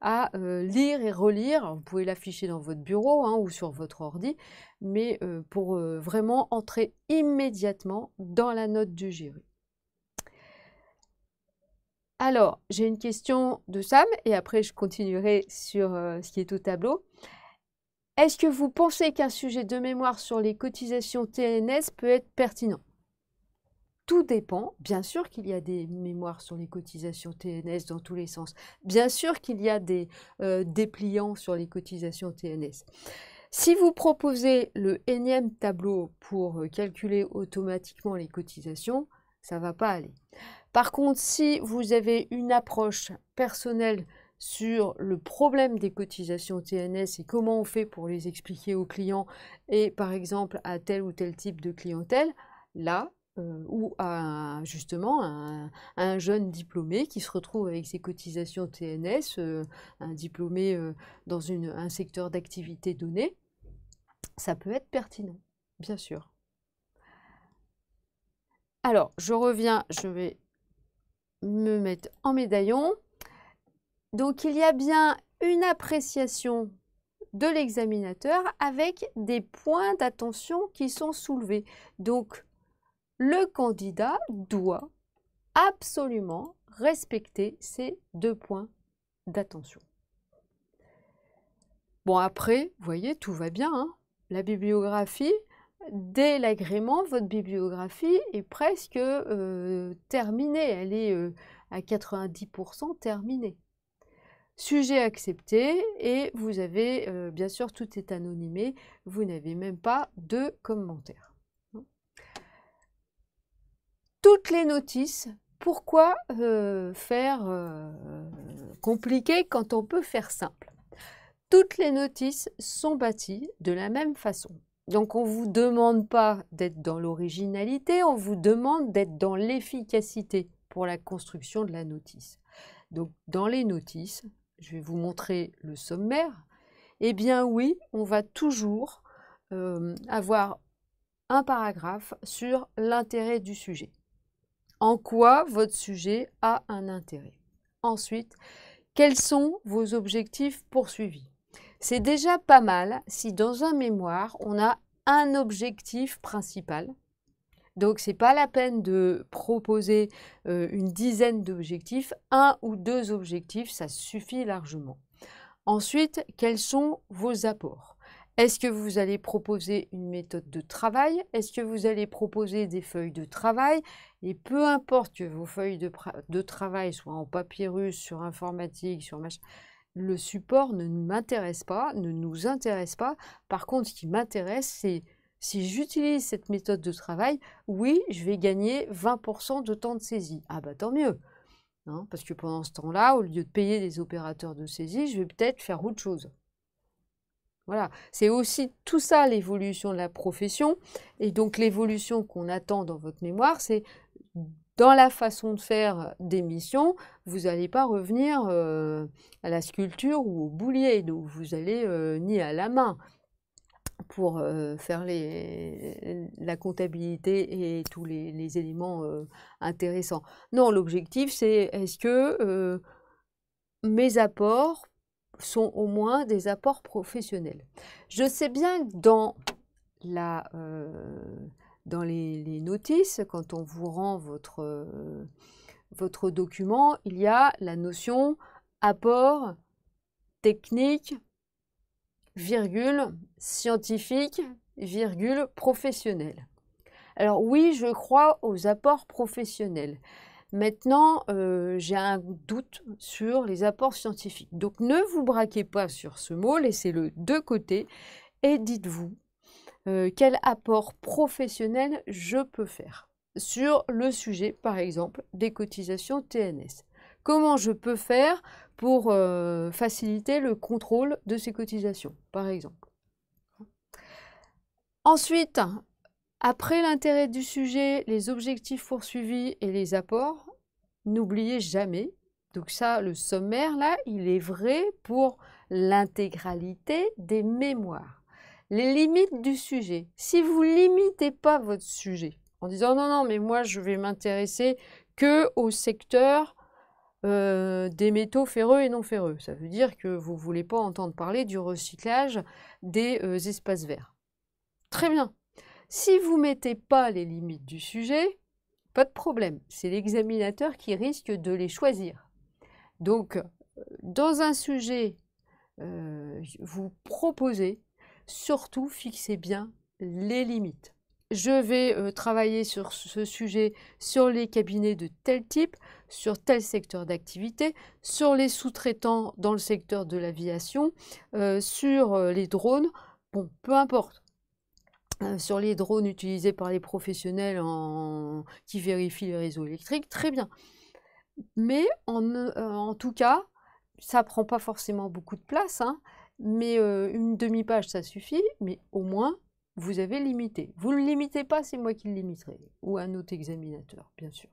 à euh, lire et relire. vous pouvez l'afficher dans votre bureau hein, ou sur votre ordi, mais euh, pour euh, vraiment entrer immédiatement dans la note du jury. Alors, j'ai une question de Sam et après je continuerai sur ce qui est au tableau. Est-ce que vous pensez qu'un sujet de mémoire sur les cotisations TNS peut être pertinent tout dépend. Bien sûr qu'il y a des mémoires sur les cotisations TNS dans tous les sens. Bien sûr qu'il y a des euh, dépliants sur les cotisations TNS. Si vous proposez le énième tableau pour euh, calculer automatiquement les cotisations, ça ne va pas aller. Par contre, si vous avez une approche personnelle sur le problème des cotisations TNS et comment on fait pour les expliquer aux clients et par exemple à tel ou tel type de clientèle, là, euh, ou à justement un, jeune diplômé qui se retrouve avec ses cotisations TNS, euh, un diplômé euh, dans un secteur d'activité donné, ça peut être pertinent, bien sûr. Alors, je reviens, je vais me mettre en médaillon. Donc, il y a bien une appréciation de l'examinateur avec des points d'attention qui sont soulevés. Donc, le candidat doit absolument respecter ces deux points d'attention. Bon, après, vous voyez, tout va bien. Hein. la bibliographie, dès l'agrément, votre bibliographie est presque euh, terminée. Elle est euh, à 90% terminée. Sujet accepté et vous avez, euh, bien sûr, tout est anonymé. Vous n'avez même pas de commentaires toutes les notices. Pourquoi euh, faire euh, compliqué quand on peut faire simple Toutes les notices sont bâties de la même façon. Donc on ne vous demande pas d'être dans l'originalité, on vous demande d'être dans l'efficacité pour la construction de la notice. Donc dans les notices, je vais vous montrer le sommaire. Eh bien oui, on va toujours euh, avoir un paragraphe sur l'intérêt du sujet en quoi votre sujet a un intérêt. Ensuite, quels sont vos objectifs poursuivis C'est déjà pas mal si dans un mémoire, on a un objectif principal. Donc, ce n'est pas la peine de proposer euh, une dizaine d'objectifs. Un ou deux objectifs, ça suffit largement. Ensuite, quels sont vos apports est-ce que vous allez proposer une méthode de travail Est-ce que vous allez proposer des feuilles de travail Et peu importe que vos feuilles de, travail soient en papyrus, sur informatique, sur machin, le support ne m'intéresse pas, ne nous intéresse pas. Par contre, ce qui m'intéresse, c'est si j'utilise cette méthode de travail, oui, je vais gagner 20% de temps de saisie. Ah bah tant mieux hein, Parce que pendant ce temps-là, au lieu de payer des opérateurs de saisie, je vais peut-être faire autre chose. Voilà, c'est aussi tout ça l'évolution de la profession. Et donc l'évolution qu'on attend dans votre mémoire, c'est dans la façon de faire des missions, vous n'allez pas revenir euh, à la sculpture ou au boulier, donc vous allez euh, ni à la main pour euh, faire la comptabilité et tous les éléments intéressants. Non, l'objectif c'est est-ce que mes apports sont au moins des apports professionnels. Je sais bien que dans, la, euh, dans les, notices, quand on vous rend votre, euh, votre document, il y a la notion apport technique, virgule, scientifique, virgule, professionnel. Alors oui, je crois aux apports professionnels. Maintenant, euh, j'ai un doute sur les apports scientifiques. Donc ne vous braquez pas sur ce mot, laissez-le de côté et dites-vous euh, quel apport professionnel je peux faire sur le sujet, par exemple, des cotisations TNS. Comment je peux faire pour euh, faciliter le contrôle de ces cotisations, par exemple. Ensuite, après l'intérêt du sujet, les objectifs poursuivis et les apports, n'oubliez jamais. Donc ça, le sommaire, là, il est vrai pour l'intégralité des mémoires. Les limites du sujet. Si vous limitez pas votre sujet en disant non, non, mais moi, je vais m'intéresser que au secteur euh, des métaux ferreux et non ferreux. Ça veut dire que vous ne voulez pas entendre parler du recyclage des euh, espaces verts. Très bien. Si vous ne mettez pas les limites du sujet, pas de problème, c'est l'examinateur qui risque de les choisir. Donc, euh, dans un sujet, euh, vous proposez, surtout fixez bien les limites. Je vais euh, travailler sur ce sujet sur les cabinets de tel type, sur tel secteur d'activité, sur les sous-traitants dans le secteur de l'aviation, sur les drones, bon, peu importe. Euh, sur les drones utilisés par les professionnels qui vérifient les réseaux électriques, très bien. Mais euh, en, tout cas, ça prend pas forcément beaucoup de place, hein. mais euh, une demi-page, ça suffit, mais au moins, vous avez limité. Vous ne le limitez pas, c'est moi qui le limiterai, ou un autre examinateur, bien sûr.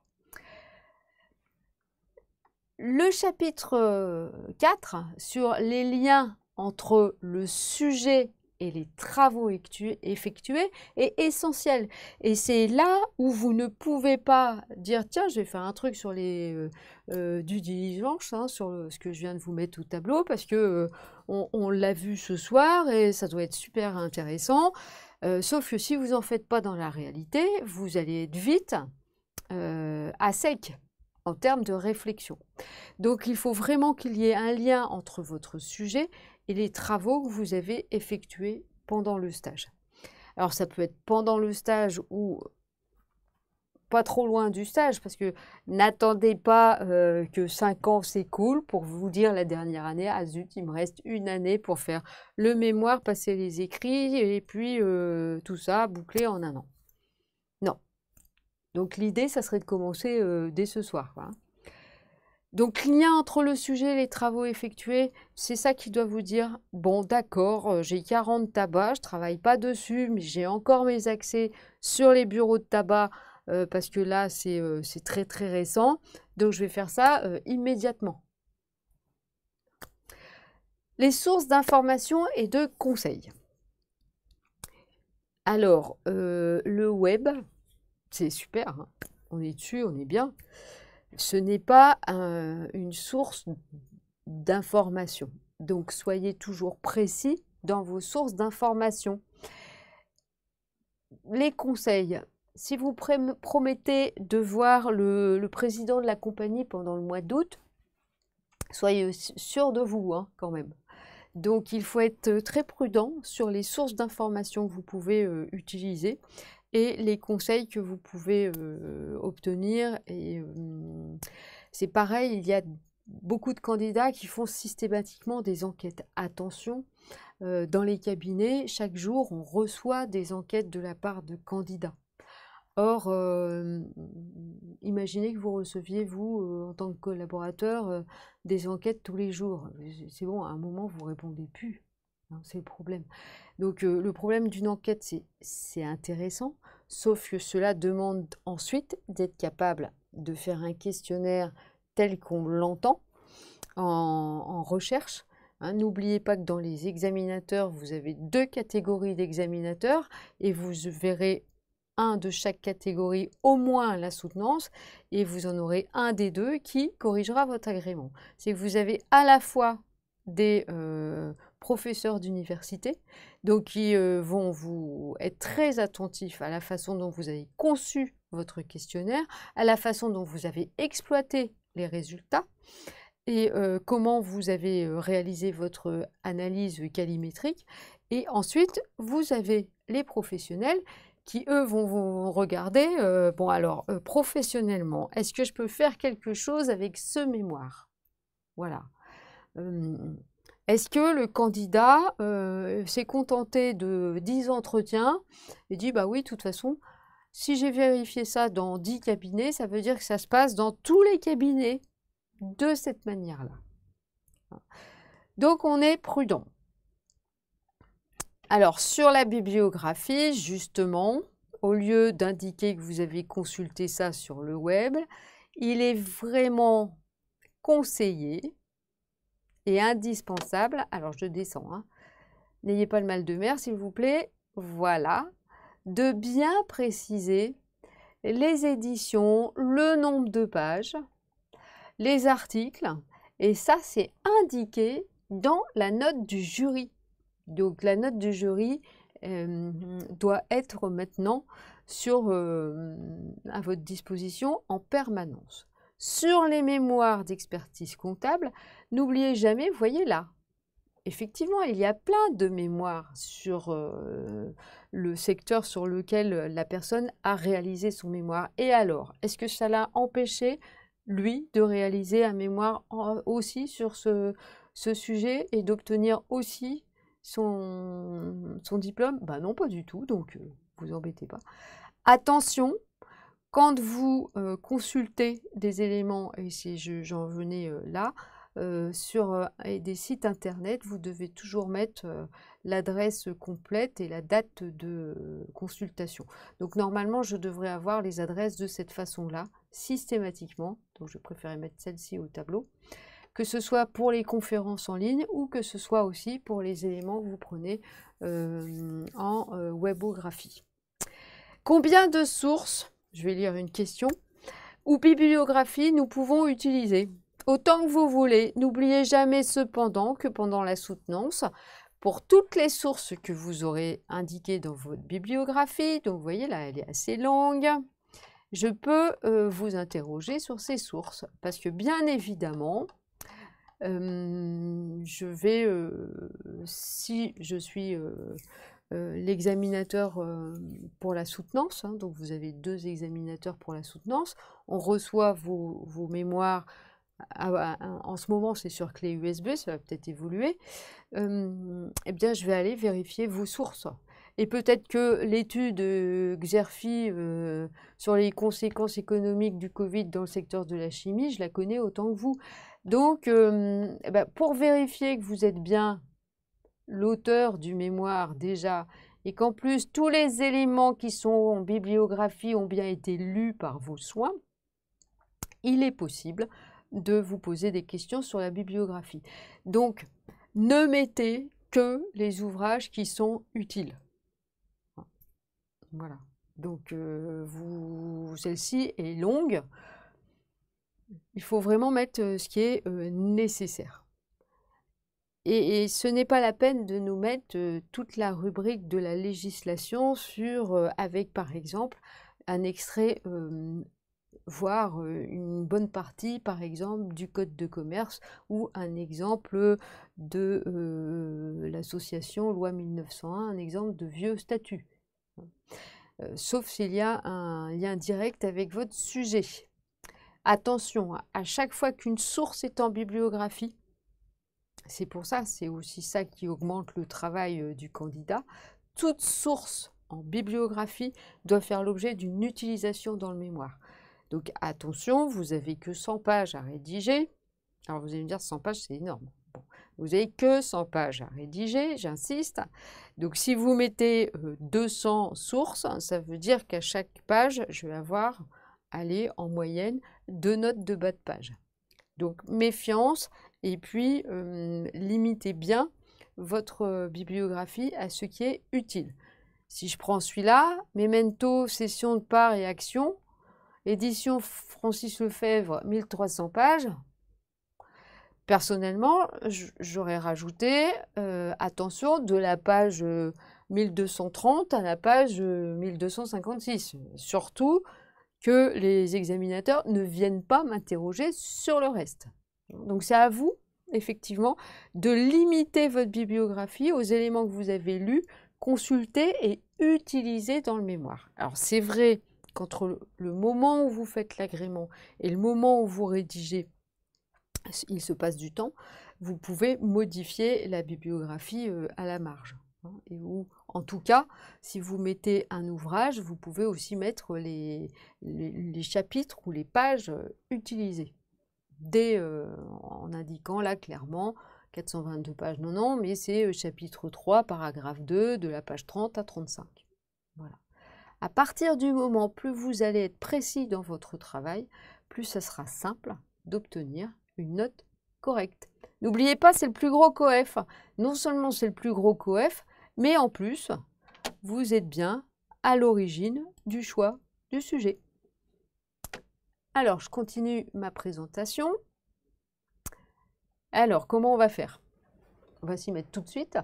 Le chapitre 4 sur les liens entre le sujet et les travaux effectués est essentiel. Et c'est là où vous ne pouvez pas dire tiens, je vais faire un truc sur les euh, euh, du diligence, hein, sur ce que je viens de vous mettre au tableau, parce que euh, on l'a vu ce soir et ça doit être super intéressant. sauf que si vous en faites pas dans la réalité, vous allez être vite à sec en termes de réflexion. Donc il faut vraiment qu'il y ait un lien entre votre sujet et les travaux que vous avez effectués pendant le stage. Alors ça peut être pendant le stage ou pas trop loin du stage parce que n'attendez pas euh, que 5 ans s'écoulent pour vous dire la dernière année, ah zut, il me reste une année pour faire le mémoire, passer les écrits et puis euh, tout ça bouclé en un an. Non. Donc l'idée, ça serait de commencer euh, dès ce soir. Quoi. Hein. Donc, lien entre le sujet et les travaux effectués, c'est ça qui doit vous dire bon, d'accord, euh, j'ai 40 tabacs, je travaille pas dessus, mais j'ai encore mes accès sur les bureaux de tabac euh, parce que là, euh, c'est très très récent. Donc, je vais faire ça immédiatement. Les sources d'informations et de conseils. Alors, le web, c'est super, hein. on est dessus, on est bien ce n'est pas une source d'information. Donc soyez toujours précis dans vos sources d'information. Les conseils. Si vous promettez de voir le, président de la compagnie pendant le mois d'août, soyez sûr de vous hein, quand même. Donc il faut être euh, très prudent sur les sources d'information que vous pouvez euh, utiliser et les conseils que vous pouvez euh, obtenir. Et c'est pareil, il y a beaucoup de candidats qui font systématiquement des enquêtes. Attention, euh, dans les cabinets, chaque jour, on reçoit des enquêtes de la part de candidats. Or, imaginez que vous receviez, vous, euh, en tant que collaborateur, des enquêtes tous les jours. C'est bon, à un moment, vous ne répondez plus. Hein, c'est le problème. Donc euh, le problème d'une enquête, c'est intéressant, sauf que cela demande ensuite d'être capable de faire un questionnaire tel qu'on l'entend en, recherche. Hein, n'oubliez pas que dans les examinateurs, vous avez deux catégories d'examinateurs et vous verrez un de chaque catégorie au moins la soutenance et vous en aurez un des deux qui corrigera votre agrément. C'est que vous avez à la fois des... Euh, professeurs d'université, donc qui euh, vont vous être très attentifs à la façon dont vous avez conçu votre questionnaire, à la façon dont vous avez exploité les résultats et euh, comment vous avez euh, réalisé votre analyse calimétrique. Et ensuite, vous avez les professionnels qui, eux, vont vous regarder, bon alors, professionnellement, est-ce que je peux faire quelque chose avec ce mémoire Voilà. Hum, est-ce que le candidat euh, s'est contenté de 10 entretiens et dit bah oui, de toute façon, si j'ai vérifié ça dans 10 cabinets, ça veut dire que ça se passe dans tous les cabinets de cette manière-là. Donc on est prudent. Alors sur la bibliographie, justement, au lieu d'indiquer que vous avez consulté ça sur le web, il est vraiment conseillé et indispensable. Alors, je descends. Hein. N'ayez pas le mal de mer, s'il vous plaît. Voilà. De bien préciser les éditions, le nombre de pages, les articles. Et ça, c'est indiqué dans la note du jury. Donc, la note du jury euh, doit être maintenant sur, euh, à votre disposition en permanence. Sur les mémoires d'expertise comptable, N'oubliez jamais, voyez là, effectivement, il y a plein de mémoires sur euh, le secteur sur lequel euh, la personne a réalisé son mémoire. Et alors, est-ce que ça l'a empêché, lui, de réaliser un mémoire aussi sur ce, sujet et d'obtenir aussi son, diplôme Ben non, pas du tout, donc euh, vous embêtez pas. Attention, quand vous consultez des éléments, et si j'en venais là, euh, sur euh, des sites internet, vous devez toujours mettre euh, l'adresse complète et la date de consultation. Donc normalement, je devrais avoir les adresses de cette façon-là, systématiquement. Donc je préférais mettre celle-ci au tableau. Que ce soit pour les conférences en ligne ou que ce soit aussi pour les éléments que vous prenez en webographie. Combien de sources, je vais lire une question, ou bibliographie nous pouvons utiliser autant que vous voulez. N'oubliez jamais cependant que pendant la soutenance, pour toutes les sources que vous aurez indiquées dans votre bibliographie, donc vous voyez là, elle est assez longue, je peux euh, vous interroger sur ces sources parce que bien évidemment, euh, je vais, euh, si je suis l'examinateur pour la soutenance, hein, donc vous avez deux examinateurs pour la soutenance, on reçoit vos mémoires ah bah, en ce moment c'est sur clé USB, ça va peut-être évoluer, eh bien je vais aller vérifier vos sources. Et peut-être que l'étude Xerfi euh, euh, sur les conséquences économiques du Covid dans le secteur de la chimie, je la connais autant que vous. Donc, eh ben, pour vérifier que vous êtes bien l'auteur du mémoire déjà, et qu'en plus tous les éléments qui sont en bibliographie ont bien été lus par vos soins, il est possible de vous poser des questions sur la bibliographie. Donc, ne mettez que les ouvrages qui sont utiles. Voilà. Donc, euh, vous, celle-ci est longue. Il faut vraiment mettre euh, ce qui est euh, nécessaire. Et, ce n'est pas la peine de nous mettre toute la rubrique de la législation sur, avec par exemple, un extrait voir une bonne partie, par exemple, du code de commerce ou un exemple de l'association loi 1901, un exemple de vieux statut. Hein. sauf s'il y a un lien direct avec votre sujet. Attention, à chaque fois qu'une source est en bibliographie, c'est pour ça, c'est aussi ça qui augmente le travail du candidat, toute source en bibliographie doit faire l'objet d'une utilisation dans le mémoire. Donc attention, vous n'avez que 100 pages à rédiger. Alors vous allez me dire 100 pages, c'est énorme. Bon, vous n'avez que 100 pages à rédiger, j'insiste. Donc si vous mettez 200 euh, sources, ça veut dire qu'à chaque page, je vais avoir, aller en moyenne, deux notes de bas de page. Donc méfiance et puis limitez bien votre euh, bibliographie à ce qui est utile. Si je prends celui-là, Memento, Session de part et action, Édition Francis Lefebvre, 1300 pages. Personnellement, j'aurais rajouté, euh, attention, de la page 1230 euh, à la page 1256. Euh, Surtout que les examinateurs ne viennent pas m'interroger sur le reste. Donc c'est à vous, effectivement, de limiter votre bibliographie aux éléments que vous avez lus, consultés et utilisés dans le mémoire. Alors c'est vrai qu'entre le moment où vous faites l'agrément et le moment où vous rédigez, il se passe du temps, vous pouvez modifier la bibliographie euh, à la marge. Hein, et en tout cas, si vous mettez un ouvrage, vous pouvez aussi mettre les, chapitres ou les pages euh, utilisées, dès, euh, en indiquant là clairement 422 pages, non, non, mais c'est chapitre 3, paragraphe 2, de la page 30 à 35. À partir du moment, plus vous allez être précis dans votre travail, plus ce sera simple d'obtenir une note correcte. N'oubliez pas, c'est le plus gros coef. Non seulement c'est le plus gros coef, mais en plus, vous êtes bien à l'origine du choix du sujet. Alors, je continue ma présentation. Alors, comment on va faire On va s'y mettre tout de suite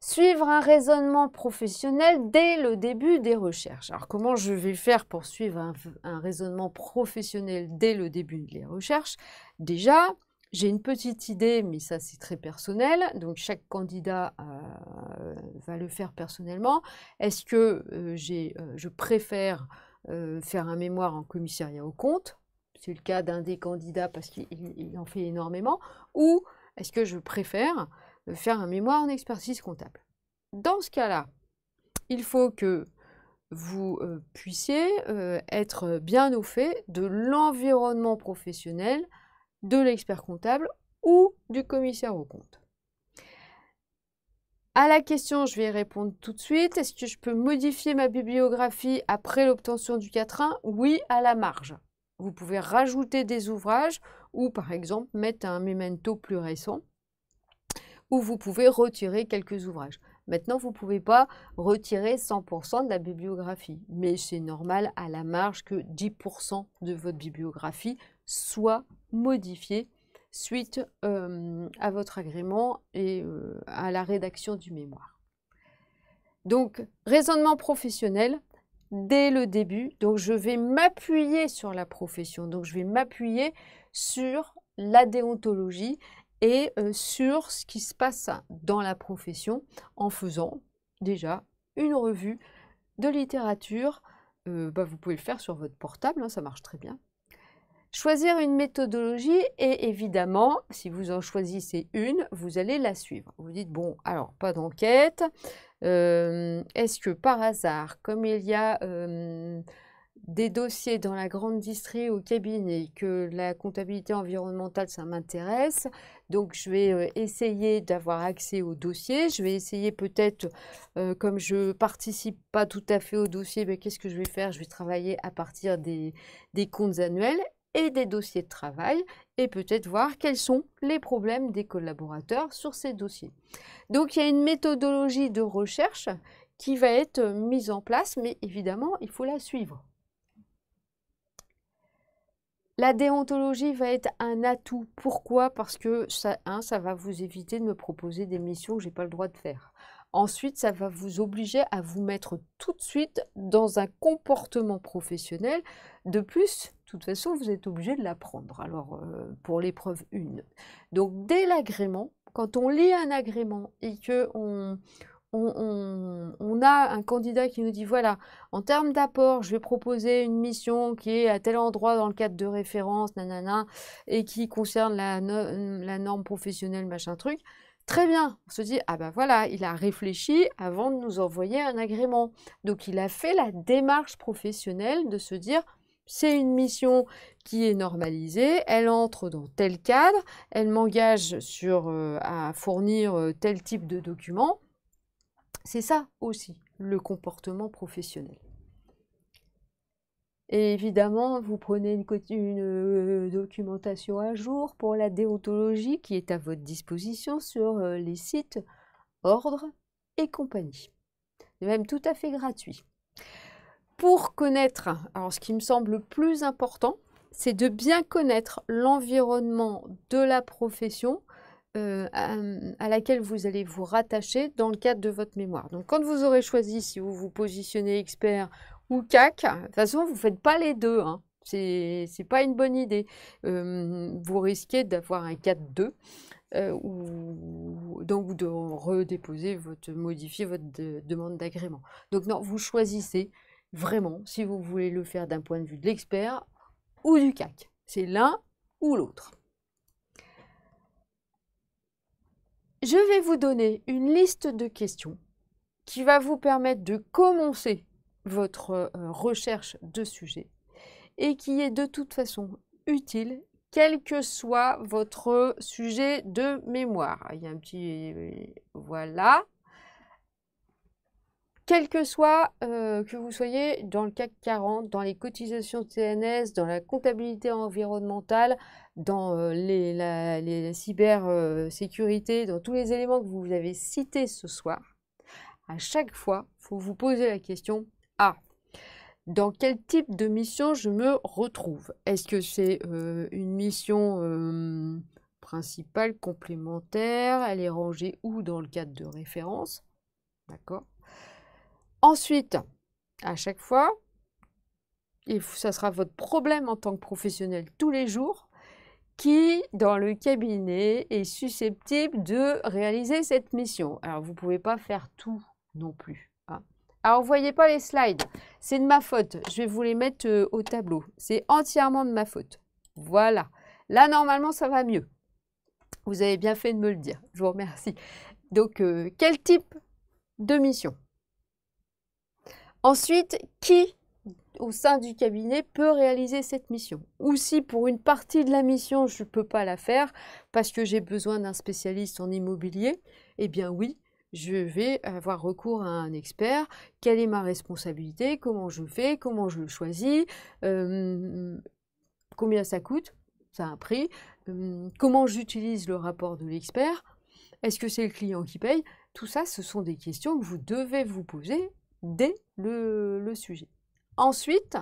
suivre un raisonnement professionnel dès le début des recherches. Alors comment je vais faire pour suivre un, raisonnement professionnel dès le début des recherches Déjà, j'ai une petite idée, mais ça c'est très personnel, donc chaque candidat euh, va le faire personnellement. Est-ce que euh, euh, je préfère faire un mémoire en commissariat au compte C'est le cas d'un des candidats parce qu'il en fait énormément. Ou est-ce que je préfère faire un mémoire en expertise comptable. Dans ce cas-là, il faut que vous euh, puissiez euh, être bien au fait de l'environnement professionnel de l'expert comptable ou du commissaire aux comptes. À la question, je vais répondre tout de suite. Est-ce que je peux modifier ma bibliographie après l'obtention du 4-1 Oui, à la marge. Vous pouvez rajouter des ouvrages ou par exemple mettre un memento plus récent où vous pouvez retirer quelques ouvrages. Maintenant, vous ne pouvez pas retirer 100% de la bibliographie, mais c'est normal à la marge que 10% de votre bibliographie soit modifiée suite euh, à votre agrément et euh, à la rédaction du mémoire. Donc, raisonnement professionnel dès le début. Donc, je vais m'appuyer sur la profession. Donc, je vais m'appuyer sur la déontologie et euh, sur ce qui se passe dans la profession en faisant déjà une revue de littérature. Euh, bah, vous pouvez le faire sur votre portable, hein, ça marche très bien. Choisir une méthodologie et évidemment, si vous en choisissez une, vous allez la suivre. Vous dites, bon, alors, pas d'enquête. Euh, est-ce que par hasard, comme il y a... des dossiers dans la grande distrie au cabinet, que la comptabilité environnementale, ça m'intéresse. Donc, je vais essayer d'avoir accès au dossier. Je vais essayer peut-être, comme je ne participe pas tout à fait au dossier, mais qu'est-ce que je vais faire Je vais travailler à partir des comptes annuels et des dossiers de travail et peut-être voir quels sont les problèmes des collaborateurs sur ces dossiers. Donc, il y a une méthodologie de recherche qui va être mise en place, mais évidemment, il faut la suivre. La déontologie va être un atout. Pourquoi Parce que, ça, ça va vous éviter de me proposer des missions que je n'ai pas le droit de faire. Ensuite, ça va vous obliger à vous mettre tout de suite dans un comportement professionnel. De plus, de toute façon, vous êtes obligé de l'apprendre. Alors, euh, pour l'épreuve 1. Donc, dès l'agrément, quand on lit un agrément et que on, on, a un candidat qui nous dit, voilà, en termes d'apport, je vais proposer une mission qui est à tel endroit dans le cadre de référence, nanana, et qui concerne la, norme professionnelle, machin truc. Très bien, on se dit, ah ben voilà, il a réfléchi avant de nous envoyer un agrément. Donc il a fait la démarche professionnelle de se dire, c'est une mission qui est normalisée, elle entre dans tel cadre, elle m'engage sur euh, à fournir euh, tel type de document. C'est ça aussi, le comportement professionnel. Et évidemment, vous prenez une, euh, documentation à jour pour la déontologie qui est à votre disposition sur euh, les sites Ordre et compagnie. C'est même tout à fait gratuit. Pour connaître, alors ce qui me semble le plus important, c'est de bien connaître l'environnement de la profession euh, à, laquelle vous allez vous rattacher dans le cadre de votre mémoire. Donc quand vous aurez choisi si vous vous positionnez expert ou CAC, de toute façon, vous ne faites pas les deux. Hein. C'est pas une bonne idée. Euh, vous risquez d'avoir un 4-2. Euh, ou donc de redéposer votre modifier votre demande d'agrément. Donc non, vous choisissez vraiment si vous voulez le faire d'un point de vue de l'expert ou du CAC. C'est l'un ou l'autre. Je vais vous donner une liste de questions qui va vous permettre de commencer votre euh, recherche de sujet et qui est de toute façon utile quel que soit votre sujet de mémoire. Il y a un petit... Euh, voilà quel que soit euh, que vous soyez dans le CAC 40, dans les cotisations TNS, dans la comptabilité environnementale, dans euh, les, la, cybersécurité, euh, dans tous les éléments que vous avez cités ce soir, à chaque fois, il faut vous poser la question ah, dans quel type de mission je me retrouve Est-ce que c'est une mission principale, complémentaire Elle est rangée où dans le cadre de référence D'accord Ensuite, à chaque fois, et ça sera votre problème en tant que professionnel tous les jours, qui dans le cabinet est susceptible de réaliser cette mission. Alors vous ne pouvez pas faire tout non plus. Ah, Alors voyez pas les slides, c'est de ma faute, je vais vous les mettre euh, au tableau, c'est entièrement de ma faute. Voilà, là normalement ça va mieux. Vous avez bien fait de me le dire, je vous remercie. Donc euh, quel type de mission Ensuite, qui au sein du cabinet peut réaliser cette mission. Ou si pour une partie de la mission, je ne peux pas la faire parce que j'ai besoin d'un spécialiste en immobilier, eh bien oui, je vais avoir recours à un expert. Quelle est ma responsabilité Comment je fais Comment je le choisis euh, Combien ça coûte Ça a un prix. Euh, comment j'utilise le rapport de l'expert Est-ce que c'est le client qui paye Tout ça, ce sont des questions que vous devez vous poser dès le, sujet. Ensuite,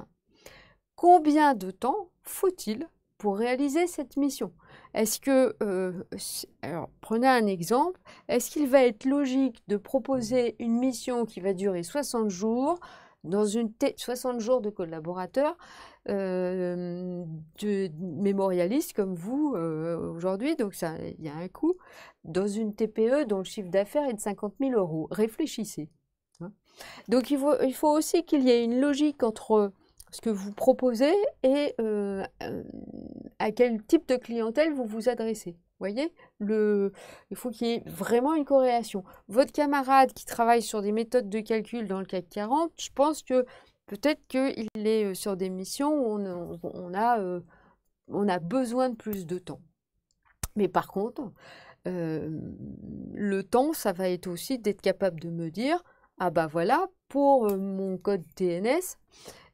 combien de temps faut-il pour réaliser cette mission Est-ce que, euh, alors prenez un exemple, est-ce qu'il va être logique de proposer une mission qui va durer 60 jours dans une 60 jours de collaborateurs, euh, de mémorialistes comme vous euh, aujourd'hui, donc il y a un coût, dans une TPE dont le chiffre d'affaires est de 50 000 euros. Réfléchissez. Donc il faut, aussi qu'il y ait une logique entre ce que vous proposez et euh, euh, à quel type de clientèle vous vous adressez. Vous voyez, il faut qu'il y ait vraiment une corrélation. Votre camarade qui travaille sur des méthodes de calcul dans le CAC 40, je pense que peut-être qu'il est euh, sur des missions où on, a, besoin de plus de temps. Mais par contre, le temps, ça va être aussi d'être capable de me dire, ah bah voilà, pour mon code TNS,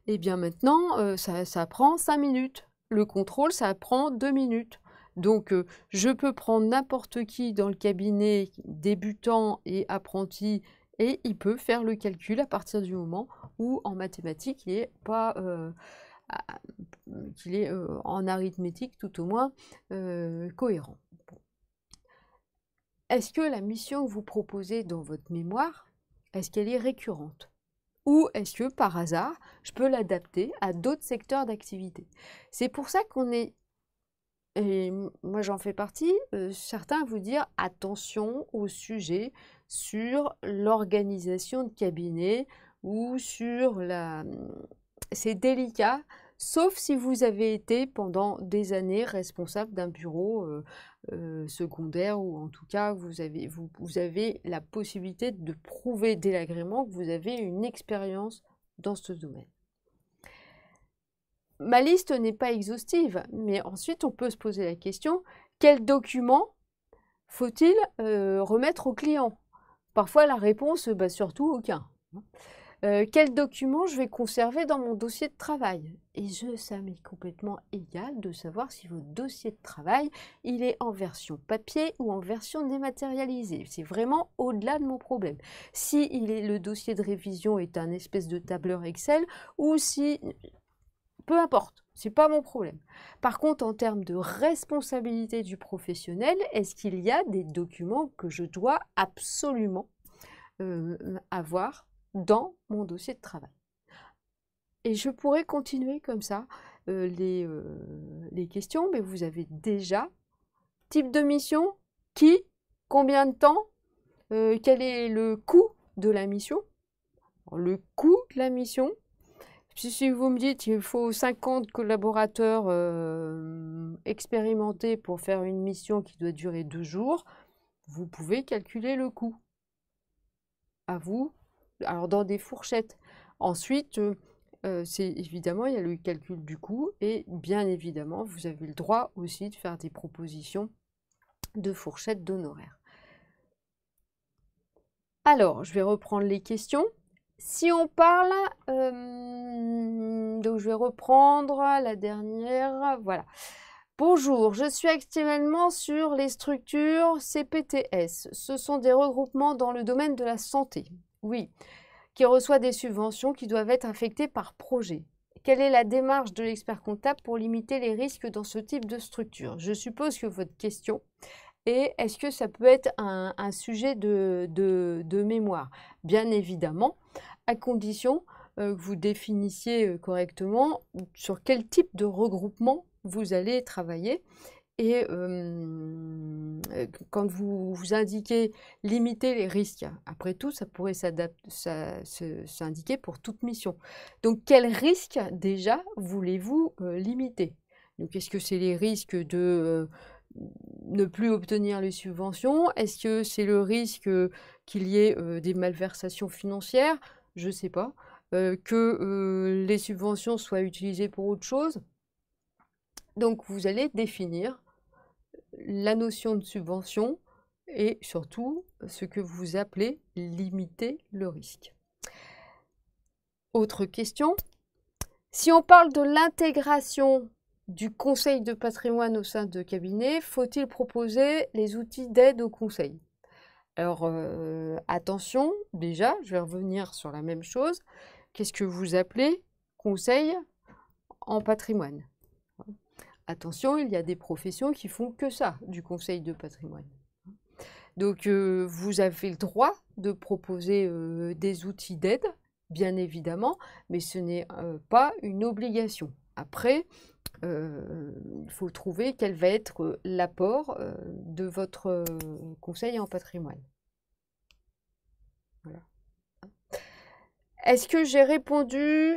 et eh bien maintenant, ça, prend 5 minutes. Le contrôle, ça prend 2 minutes. Donc, je peux prendre n'importe qui dans le cabinet, débutant et apprenti, et il peut faire le calcul à partir du moment où en mathématiques, il n'est pas... Ah, qu'il est en arithmétique tout au moins cohérent. Est-ce que la mission que vous proposez dans votre mémoire est-ce qu'elle est récurrente ou est-ce que par hasard, je peux l'adapter à d'autres secteurs d'activité C'est pour ça qu'on est, et moi j'en fais partie, euh, certains vous dire attention au sujet sur l'organisation de cabinet ou sur la... C'est délicat sauf si vous avez été pendant des années responsable d'un bureau euh, euh, secondaire ou en tout cas vous avez, vous, avez la possibilité de prouver dès l'agrément que vous avez une expérience dans ce domaine. Ma liste n'est pas exhaustive, mais ensuite on peut se poser la question, quels documents faut-il euh, remettre au client Parfois la réponse, bah, surtout aucun. Hein quels euh, quel document je vais conserver dans mon dossier de travail Et je, ça m'est complètement égal de savoir si votre dossier de travail, il est en version papier ou en version dématérialisée. C'est vraiment au-delà de mon problème. Si le dossier de révision est un espèce de tableur Excel ou si... Peu importe. C'est pas mon problème. Par contre, en termes de responsabilité du professionnel, est-ce qu'il y a des documents que je dois absolument euh, avoir dans mon dossier de travail. Et je pourrais continuer comme ça euh, euh, les, questions, mais vous avez déjà type de mission, qui, combien de temps, euh, quel est le coût de la mission. le coût de la mission, si vous me dites qu'il faut 50 collaborateurs expérimentés pour faire une mission qui doit durer deux jours, vous pouvez calculer le coût. À vous alors dans des fourchettes. Ensuite, euh, euh, c'est évidemment, il y a le calcul du coût et bien évidemment, vous avez le droit aussi de faire des propositions de fourchettes d'honoraires. Alors, je vais reprendre les questions. Si on parle, euh, donc je vais reprendre la dernière, voilà. Bonjour, je suis actuellement sur les structures CPTS. Ce sont des regroupements dans le domaine de la santé. Oui, qui reçoit des subventions qui doivent être affectées par projet. Quelle est la démarche de l'expert comptable pour limiter les risques dans ce type de structure Je suppose que votre question est, est-ce que ça peut être un, sujet de, mémoire Bien évidemment, à condition euh, que vous définissiez euh, correctement sur quel type de regroupement vous allez travailler et quand vous, vous indiquez limiter les risques, après tout, ça pourrait s'indiquer pour toute mission. Donc, quels risques déjà voulez-vous limiter Donc, est-ce que c'est les risques de ne plus obtenir les subventions Est-ce que c'est le risque qu'il y ait des malversations financières Je ne sais pas. que les subventions soient utilisées pour autre chose donc, vous allez définir la notion de subvention et surtout ce que vous appelez limiter le risque. Autre question, si on parle de l'intégration du conseil de patrimoine au sein de cabinet, faut-il proposer les outils d'aide au conseil Alors euh, attention, déjà, je vais revenir sur la même chose. Qu'est-ce que vous appelez conseil en patrimoine Attention, il y a des professions qui font que ça, du conseil de patrimoine. Donc, euh, vous avez le droit de proposer euh, des outils d'aide, bien évidemment, mais ce n'est euh, pas une obligation. Après, il faut trouver quel va être l'apport de votre conseil en patrimoine. Est-ce que j'ai répondu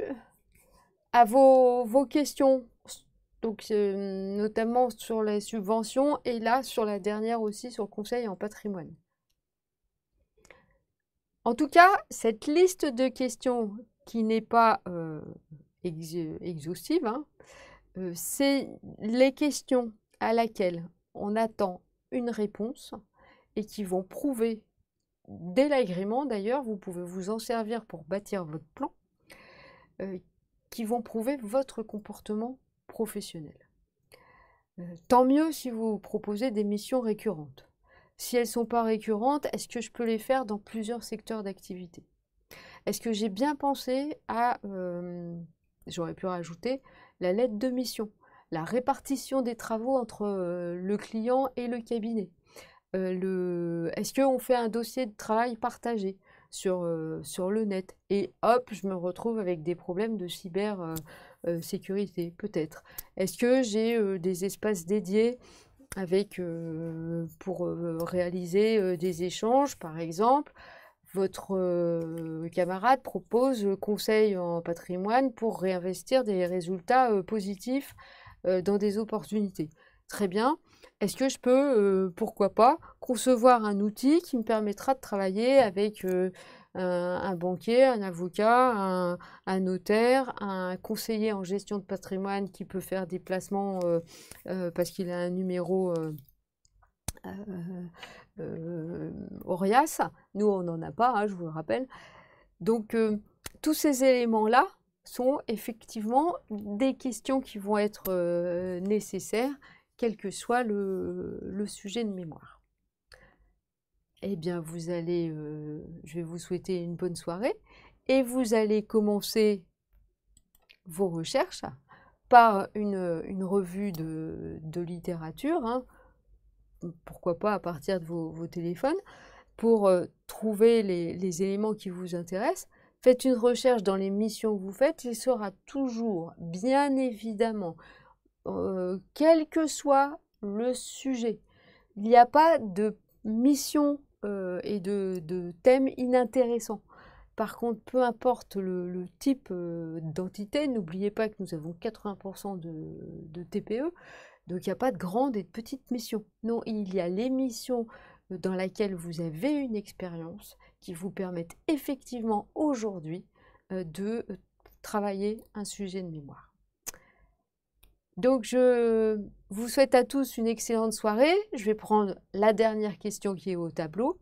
à vos questions donc euh, notamment sur les subventions et là sur la dernière aussi sur le conseil en patrimoine. En tout cas, cette liste de questions qui n'est pas euh, exhaustive, hein, euh, c'est les questions à laquelle on attend une réponse et qui vont prouver, dès l'agrément d'ailleurs, vous pouvez vous en servir pour bâtir votre plan, qui vont prouver votre comportement professionnels. Euh, tant mieux si vous proposez des missions récurrentes. Si elles ne sont pas récurrentes, est-ce que je peux les faire dans plusieurs secteurs d'activité Est-ce que j'ai bien pensé à, euh, j'aurais pu rajouter, la lettre de mission, la répartition des travaux entre euh, le client et le cabinet Est-ce qu'on fait un dossier de travail partagé sur, sur le net Et hop, je me retrouve avec des problèmes de cyber euh, sécurité Peut-être. Est-ce que j'ai euh, des espaces dédiés avec euh, pour réaliser des échanges, par exemple votre camarade propose conseil en patrimoine pour réinvestir des résultats positifs dans des opportunités. Très bien. Est-ce que je peux, pourquoi pas, concevoir un outil qui me permettra de travailler avec un banquier, un avocat, un, notaire, un conseiller en gestion de patrimoine qui peut faire des placements euh, euh, parce qu'il a un numéro. Euh, Orias, nous on n'en a pas, hein, je vous le rappelle. Donc tous ces éléments-là, sont effectivement des questions qui vont être nécessaires, quel que soit le sujet de mémoire eh bien vous allez, euh, je vais vous souhaiter une bonne soirée et vous allez commencer vos recherches par une, revue de, littérature, hein, pourquoi pas à partir de vos, téléphones, pour euh, trouver les, éléments qui vous intéressent. Faites une recherche dans les missions que vous faites, il sera toujours, bien évidemment, euh, quel que soit le sujet. Il n'y a pas de mission euh, et de, thèmes inintéressants. Par contre, peu importe le, type euh, d'entité, n'oubliez pas que nous avons 80% de, TPE, e, donc il n'y a pas de grandes et de petites missions. Non, il y a les missions euh, dans lesquelles vous avez une expérience qui vous permettent effectivement aujourd'hui de travailler un sujet de mémoire. Donc, je vous souhaite à tous une excellente soirée. Je vais prendre la dernière question qui est au tableau.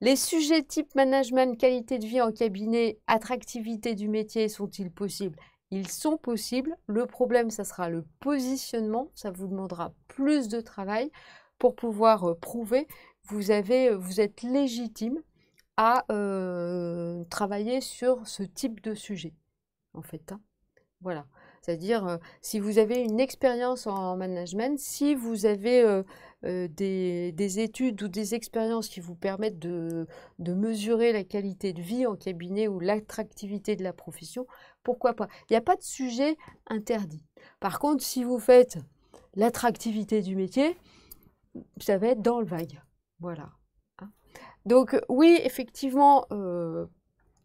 Les sujets type management, qualité de vie en cabinet, attractivité du métier sont-ils possibles Ils sont possibles. Le problème, ça sera le positionnement. Ça vous demandera plus de travail pour pouvoir euh, prouver vous, avez, euh, vous êtes légitime à euh, travailler sur ce type de sujet, en fait. Hein. Voilà. C'est-à-dire, euh, si vous avez une expérience en management, si vous avez euh, euh, des, études ou des expériences qui vous permettent de, mesurer la qualité de vie en cabinet ou l'attractivité de la profession, pourquoi pas Il n'y a pas de sujet interdit. Par contre, si vous faites l'attractivité du métier, ça va être dans le vague. Voilà. Hein. Donc oui, effectivement,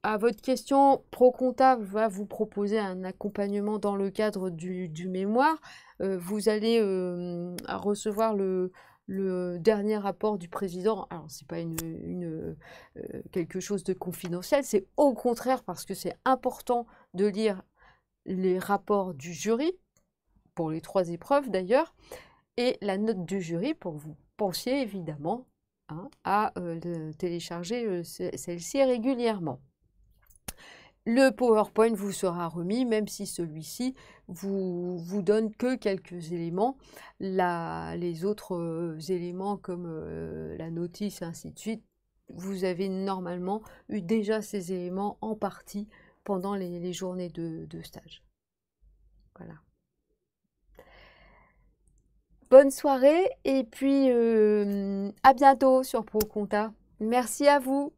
à votre question, ProComptable va vous proposer un accompagnement dans le cadre du, mémoire. Euh, vous allez euh, recevoir le, dernier rapport du président. Alors, ce n'est pas euh, quelque chose de confidentiel, c'est au contraire parce que c'est important de lire les rapports du jury, pour les trois épreuves d'ailleurs, et la note du jury pour vous pensiez évidemment hein, à télécharger celle-ci régulièrement. Le PowerPoint vous sera remis, même si celui-ci vous, vous donne que quelques éléments. les autres euh, éléments comme euh, la notice, ainsi de suite, vous avez normalement eu déjà ces éléments en partie pendant les, journées de, stage. Voilà bonne soirée et puis euh, à bientôt sur ProConta. Merci à vous.